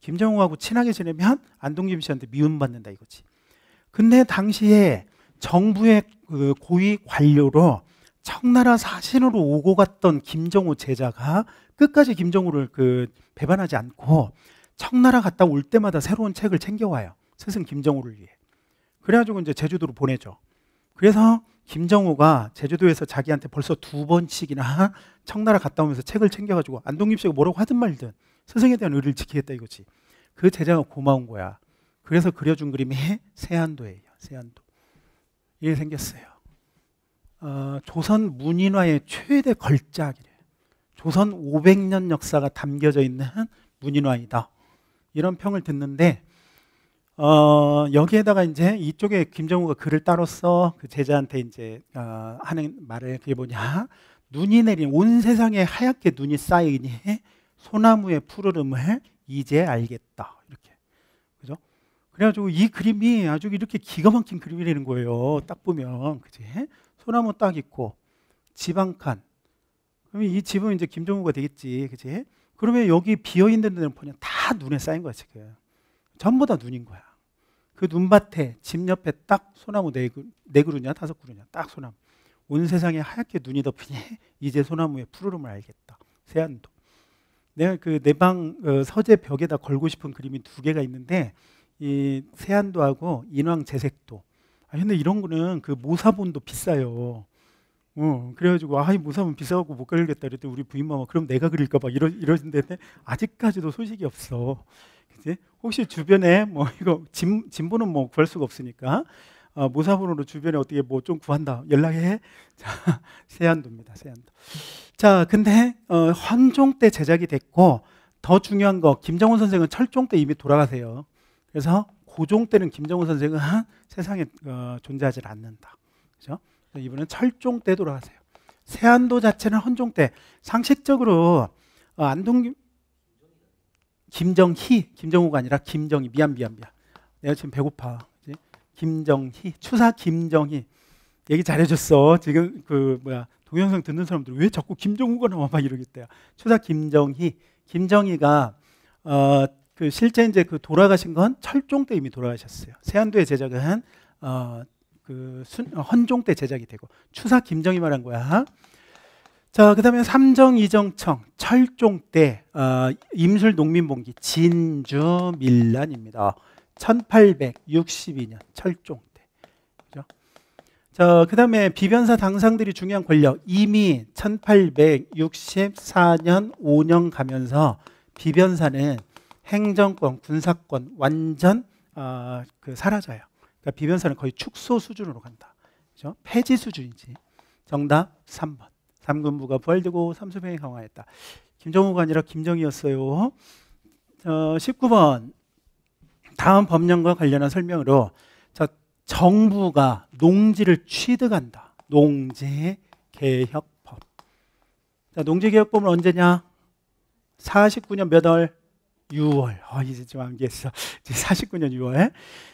김정호하고 친하게 지내면 안동김 씨한테 미움받는다 이거지 근데 당시에 정부의 그 고위 관료로 청나라 사신으로 오고 갔던 김정호 제자가 끝까지 김정우를 그 배반하지 않고 청나라 갔다 올 때마다 새로운 책을 챙겨와요. 스승 김정우를 위해. 그래가지고 이제 제주도로 보내죠. 그래서 김정우가 제주도에서 자기한테 벌써 두 번씩이나 청나라 갔다 오면서 책을 챙겨가지고 안동김 씨가 뭐라고 하든 말든 스승에 대한 의를 리 지키겠다 이거지. 그 제자가 고마운 거야. 그래서 그려준 그림이 세안도예요. 세안도. 이게 생겼어요. 어, 조선 문인화의 최대 걸작이래요. 조선 500년 역사가 담겨져 있는 문인화이다. 이런 평을 듣는데 어, 여기에다가 이제 이쪽에 김정우가 글을 따로 써그 제자한테 이제 어, 하는 말을 그게 뭐냐 눈이 내린 온 세상에 하얗게 눈이 쌓이니 소나무의 푸르름을 이제 알겠다 이렇게 그죠? 그래가지고 이 그림이 아주 이렇게 기가 막힌 그림이 되는 거예요. 딱 보면 그지 소나무 딱 있고 지방칸 그러면 이 집은 이제 김정우가 되겠지, 그렇지? 그러면 여기 비어 있는 데는 보면 다 눈에 쌓인 거야 지금. 전부 다 눈인 거야. 그 눈밭에 집 옆에 딱 소나무 네, 그네 그루냐 다섯 그루냐 딱 소나무. 온 세상에 하얗게 눈이 덮이니 이제 소나무의 푸르름을 알겠다. 세안도. 내가 그 내방 어, 서재 벽에다 걸고 싶은 그림이 두 개가 있는데 이 세안도하고 인왕 재색도. 아 근데 이런 거는 그 모사본도 비싸요. 어, 그래가지고 아이 무사면 비싸고못 그리겠다 그랬더니 우리 부인마마 그럼 내가 그릴까 봐 이러 이러는데 아직까지도 소식이 없어. 그지? 혹시 주변에 뭐 이거 진 진보는 뭐 구할 수가 없으니까 아, 어, 모사본으로 주변에 어떻게 뭐 좀 구한다 연락해. 자 세안도입니다 세안도. 자 근데 어, 환종 때 제작이 됐고 더 중요한 거 김정은 선생은 철종 때 이미 돌아가세요. 그래서 고종 때는 김정은 선생은 세상에 어, 존재하지 않는다. 그죠? 이분은 철종 때도로 하세요. 세안도 자체는 헌종 때. 상식적으로 어, 안동 김정희, 김정우가 아니라 김정희. 미안, 미안, 미안. 내가 지금 배고파. 그치? 김정희, 추사 김정희. 얘기 잘해줬어. 지금 그 뭐야 동영상 듣는 사람들 왜 자꾸 김정우가 나와 막 이러겠대요. 추사 김정희, 김정희가 어그 실제 이제 그 돌아가신 건 철종 때 이미 돌아가셨어요. 세안도의 제작은 어그 순, 어, 헌종 때 제작이 되고 추사 김정이 말한 거야. 자, 그다음에 삼정 이정청 철종 때 어, 임술 농민봉기 진주 밀란입니다. 1862년 철종 때. 그죠? 자, 그다음에 비변사 당상들이 중요한 권력 이미 1864년 5년 가면서 비변사는 행정권, 군사권 완전 어, 그 사라져요. 그러니까 비변사는 거의 축소 수준으로 간다. 그죠? 폐지 수준이지. 정답 3번. 삼군부가 부활되고 삼수병이 강화했다. 김정우가 아니라 김정이었어요. 어, 19번 다음 법령과 관련한 설명으로 자, 정부가 농지를 취득한다. 농지 개혁법. 자, 농지 개혁법은 언제냐? 49년 몇 월? 6월. 어, 아, 이제 좀 암기했어. 이제 49년 6월.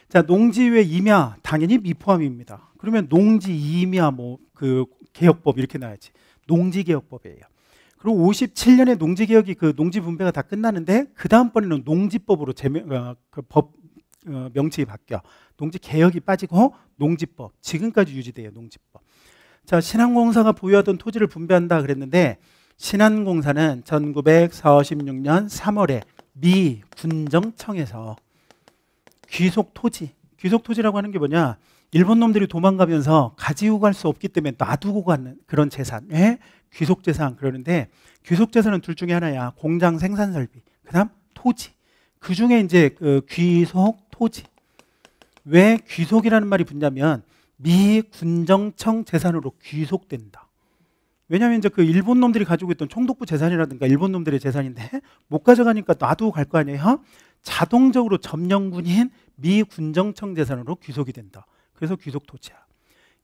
자, 농지회 임야 당연히 미포함입니다. 그러면 농지 임야 뭐그 개혁법 이렇게 나야지. 농지 개혁법이에요. 그리고 57년에 농지 개혁이 그 농지 분배가 다 끝나는데 그 다음번에는 농지법으로 제명 어, 그법 어, 명칭이 바뀌어. 농지 개혁이 빠지고 농지법. 지금까지 유지돼요, 농지법. 자, 신한공사가 보유하던 토지를 분배한다 그랬는데 신한공사는 1946년 3월에 미 군정청에서 귀속 토지, 귀속 토지라고 하는 게 뭐냐? 일본 놈들이 도망가면서 가지고 갈 수 없기 때문에 놔두고 가는 그런 재산, 에 귀속 재산 그러는데 귀속 재산은 둘 중에 하나야. 공장 생산 설비, 그다음 토지. 그 중에 이제 그 귀속 토지. 왜 귀속이라는 말이 붙냐면 미 군정청 재산으로 귀속된다. 왜냐하면 이제 그 일본 놈들이 가지고 있던 총독부 재산이라든가 일본 놈들의 재산인데 못 가져가니까 놔두고 갈 거 아니에요? 자동적으로 점령군인 미 군정청 재산으로 귀속이 된다. 그래서 귀속 토지야.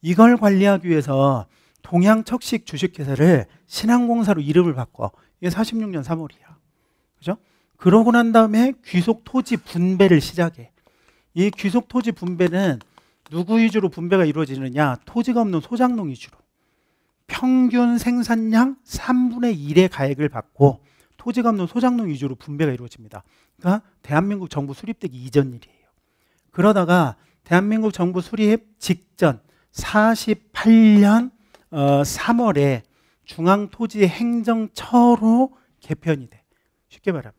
이걸 관리하기 위해서 동양 척식 주식회사를 신한공사로 이름을 바꿔. 이게 46년 3월이야. 그죠? 그러고 난 다음에 귀속 토지 분배를 시작해. 이 귀속 토지 분배는 누구 위주로 분배가 이루어지느냐? 토지가 없는 소장농 위주로. 평균 생산량 3분의 1의 가액을 받고 토지감농, 소작농 위주로 분배가 이루어집니다. 그러니까 대한민국 정부 수립되기 이전 일이에요. 그러다가 대한민국 정부 수립 직전 48년 어, 3월에 중앙토지행정처로 개편이 돼. 쉽게 말하면.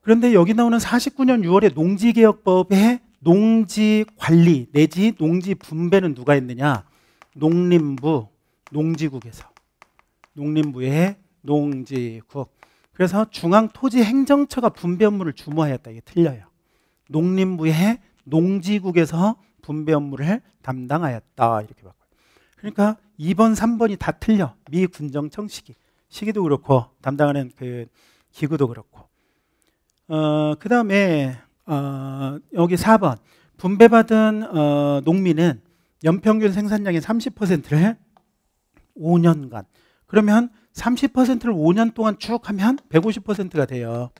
그런데 여기 나오는 49년 6월에 농지개혁법에 농지 관리 내지 농지 분배는 누가 했느냐? 농림부, 농지국에서 농림부의 농지국 그래서 중앙토지행정처가 분배 업무를 주무하였다 이게 틀려요 농림부의 농지국에서 분배 업무를 담당하였다 이렇게 바꿔요 그러니까 2번 3번이 다 틀려 미 군정청 시기 시기도 그렇고 담당하는 그 기구도 그렇고 어, 그 다음에 어, 여기 4번 분배받은 어, 농민은 연평균 생산량의 30%를 5년간. 그러면 30%를 5년 동안 쭉 하면 150%가 돼요.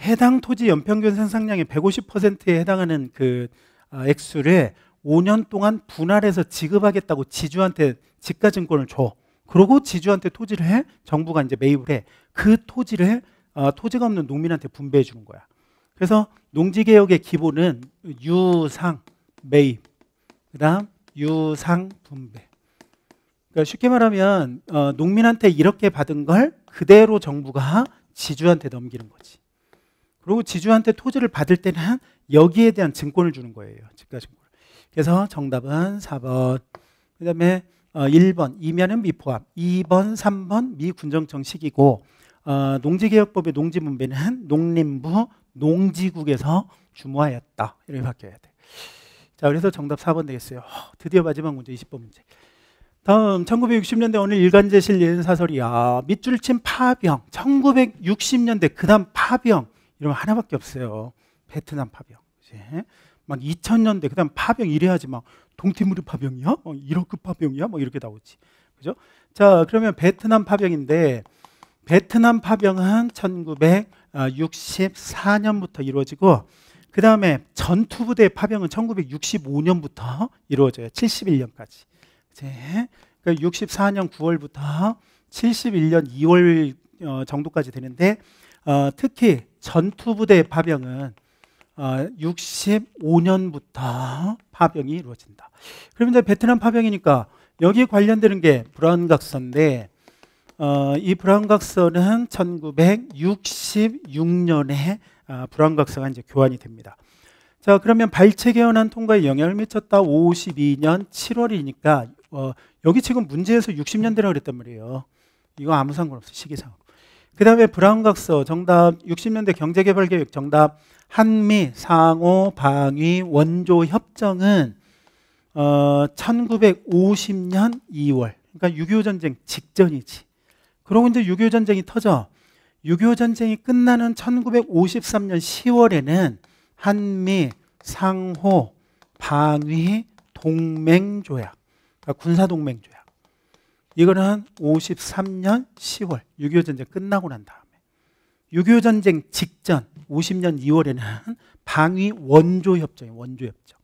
해당 토지 연평균 생산량의 150%에 해당하는 그 어, 액수를 5년 동안 분할해서 지급하겠다고 지주한테 집가증권을 줘. 그러고 지주한테 토지를 해. 정부가 이제 매입을 해. 그 토지를 어, 토지가 없는 농민한테 분배해 주는 거야. 그래서 농지개혁의 기본은 유상 매입, 그다음 유상 분배. 그러니까 쉽게 말하면 어, 농민한테 이렇게 받은 걸 그대로 정부가 지주한테 넘기는 거지. 그리고 지주한테 토지를 받을 때는 여기에 대한 증권을 주는 거예요. 집가 증권. 그래서 정답은 4번. 그다음에 어, 1번 이면은 미포함, 2번, 3번 미군정정식이고 어, 농지개혁법의 농지분배는 농림부 농지국에서 주무하였다. 이렇게 바뀌어야 돼. 자, 그래서 정답 4번 되겠어요. 드디어 마지막 문제 20번 문제. 다음 1960년대 오늘 일간제실 예사설이야 밑줄 친 파병 1960년대 그 다음 파병 이러면 하나밖에 없어요 베트남 파병 그치? 막 2000년대 그 다음 파병 이래야지 막 동티무르 파병이야? 어, 이러크 파병이야? 뭐 이렇게 나오지 그죠? 자 그러면 베트남 파병인데 베트남 파병은 1964년부터 이루어지고 그 다음에 전투부대 파병은 1965년부터 이루어져요 71년까지 이제 64년 9월부터 71년 2월 정도까지 되는데 어, 특히 전투부대 파병은 어, 65년부터 파병이 이루어진다. 그러면 이제 베트남 파병이니까 여기 관련되는 게브라각서인데 어, 이브라각서는 1966년에 어, 브라각서가 이제 교환이 됩니다. 자 그러면 발췌 개헌안 통과에 영향을 미쳤다. 52년 7월이니까 어, 여기 지금 문제에서 60년대라고 그랬단 말이에요. 이거 아무 상관없어 시기상. 그 다음에 브라운 각서 정답 60년대 경제개발계획 정답 한미 상호 방위 원조 협정은 어, 1950년 2월 그러니까 6.25 전쟁 직전이지. 그러고 이제 6.25 전쟁이 터져 6.25 전쟁이 끝나는 1953년 10월에는 한미 상호 방위 동맹 조약 그러니까 아, 군사동맹 조약. 이거는 53년 10월 6.25 전쟁 끝나고 난 다음에 6.25 전쟁 직전 50년 2월에는 방위 원조 협정이 원조 협정.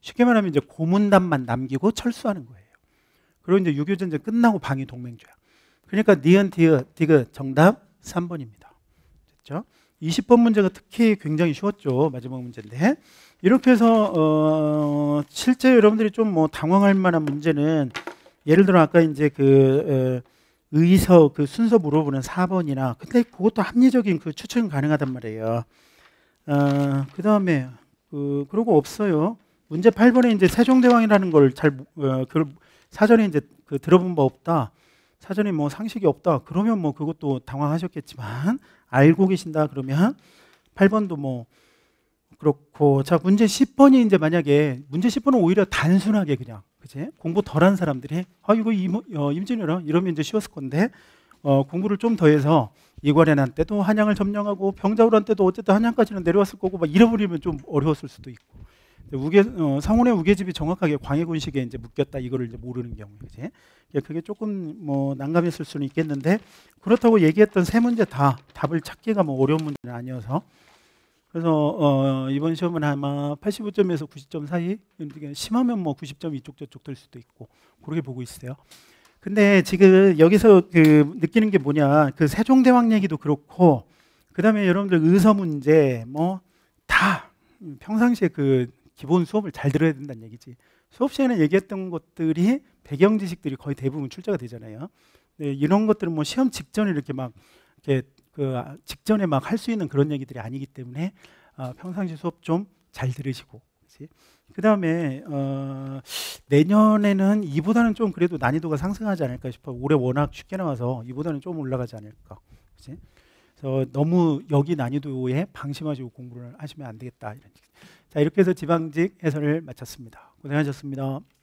쉽게 말하면 이제 고문단만 남기고 철수하는 거예요. 그리고 이제 6.25 전쟁 끝나고 방위 동맹 조약. 그러니까 니은 디어 디그 정답 3번입니다. 됐죠? 20번 문제가 특히 굉장히 쉬웠죠. 마지막 문제인데. 이렇게 해서 어, 실제 여러분들이 좀 뭐 당황할 만한 문제는 예를 들어 아까 이제 그 의서 그 순서 물어보는 4번이나 근데 그것도 합리적인 그추천은 가능하단 말이에요. 어, 그다음에 그 그러고 없어요. 문제 8번에 이제 세종대왕이라는 걸잘 어, 그 사전에 이제 그 들어본 바 없다. 사전에 뭐 상식이 없다. 그러면 뭐 그것도 당황하셨겠지만 알고 계신다 그러면 8번도 뭐 그렇고 자 문제 10번이 이제 만약에 문제 10번은 오히려 단순하게 그냥 그지 공부 덜한 사람들이 아 이거 임, 뭐, 어, 임진왜란 이러면 이제 쉬웠을 건데 어, 공부를 좀 더해서 이괄해난 때도 한양을 점령하고 병자호란 때도 어쨌든 한양까지는 내려왔을 거고 막 잃어버리면 좀 어려웠을 수도 있고 우계 어, 성운의 우계집이 정확하게 광해군식에 이제 묶였다 이거를 이제 모르는 경우에 그지 그게 조금 뭐 난감했을 수는 있겠는데 그렇다고 얘기했던 세 문제 다 답을 찾기가 뭐 어려운 문제는 아니어서 그래서 어, 이번 시험은 아마 85점에서 90점 사이 심하면 뭐 90점 이쪽 저쪽 될 수도 있고 그렇게 보고 있어요. 근데 지금 여기서 그 느끼는 게 뭐냐 그 세종대왕 얘기도 그렇고 그 다음에 여러분들 의서 문제 뭐 다 평상시에 그 기본 수업을 잘 들어야 된다는 얘기지 수업 시간에 얘기했던 것들이 배경 지식들이 거의 대부분 출제가 되잖아요. 네, 이런 것들은 뭐 시험 직전에 이렇게 막 이렇게 그 직전에 막 할 수 있는 그런 얘기들이 아니기 때문에 어, 평상시 수업 좀 잘 들으시고 그 다음에 어, 내년에는 이보다는 좀 그래도 난이도가 상승하지 않을까 싶어. 올해 워낙 쉽게 나와서 이보다는 좀 올라가지 않을까. 그치? 그래서 너무 여기 난이도에 방심하시고 공부를 하시면 안 되겠다. 이런. 자 이렇게 해서 지방직 해설을 마쳤습니다. 고생하셨습니다.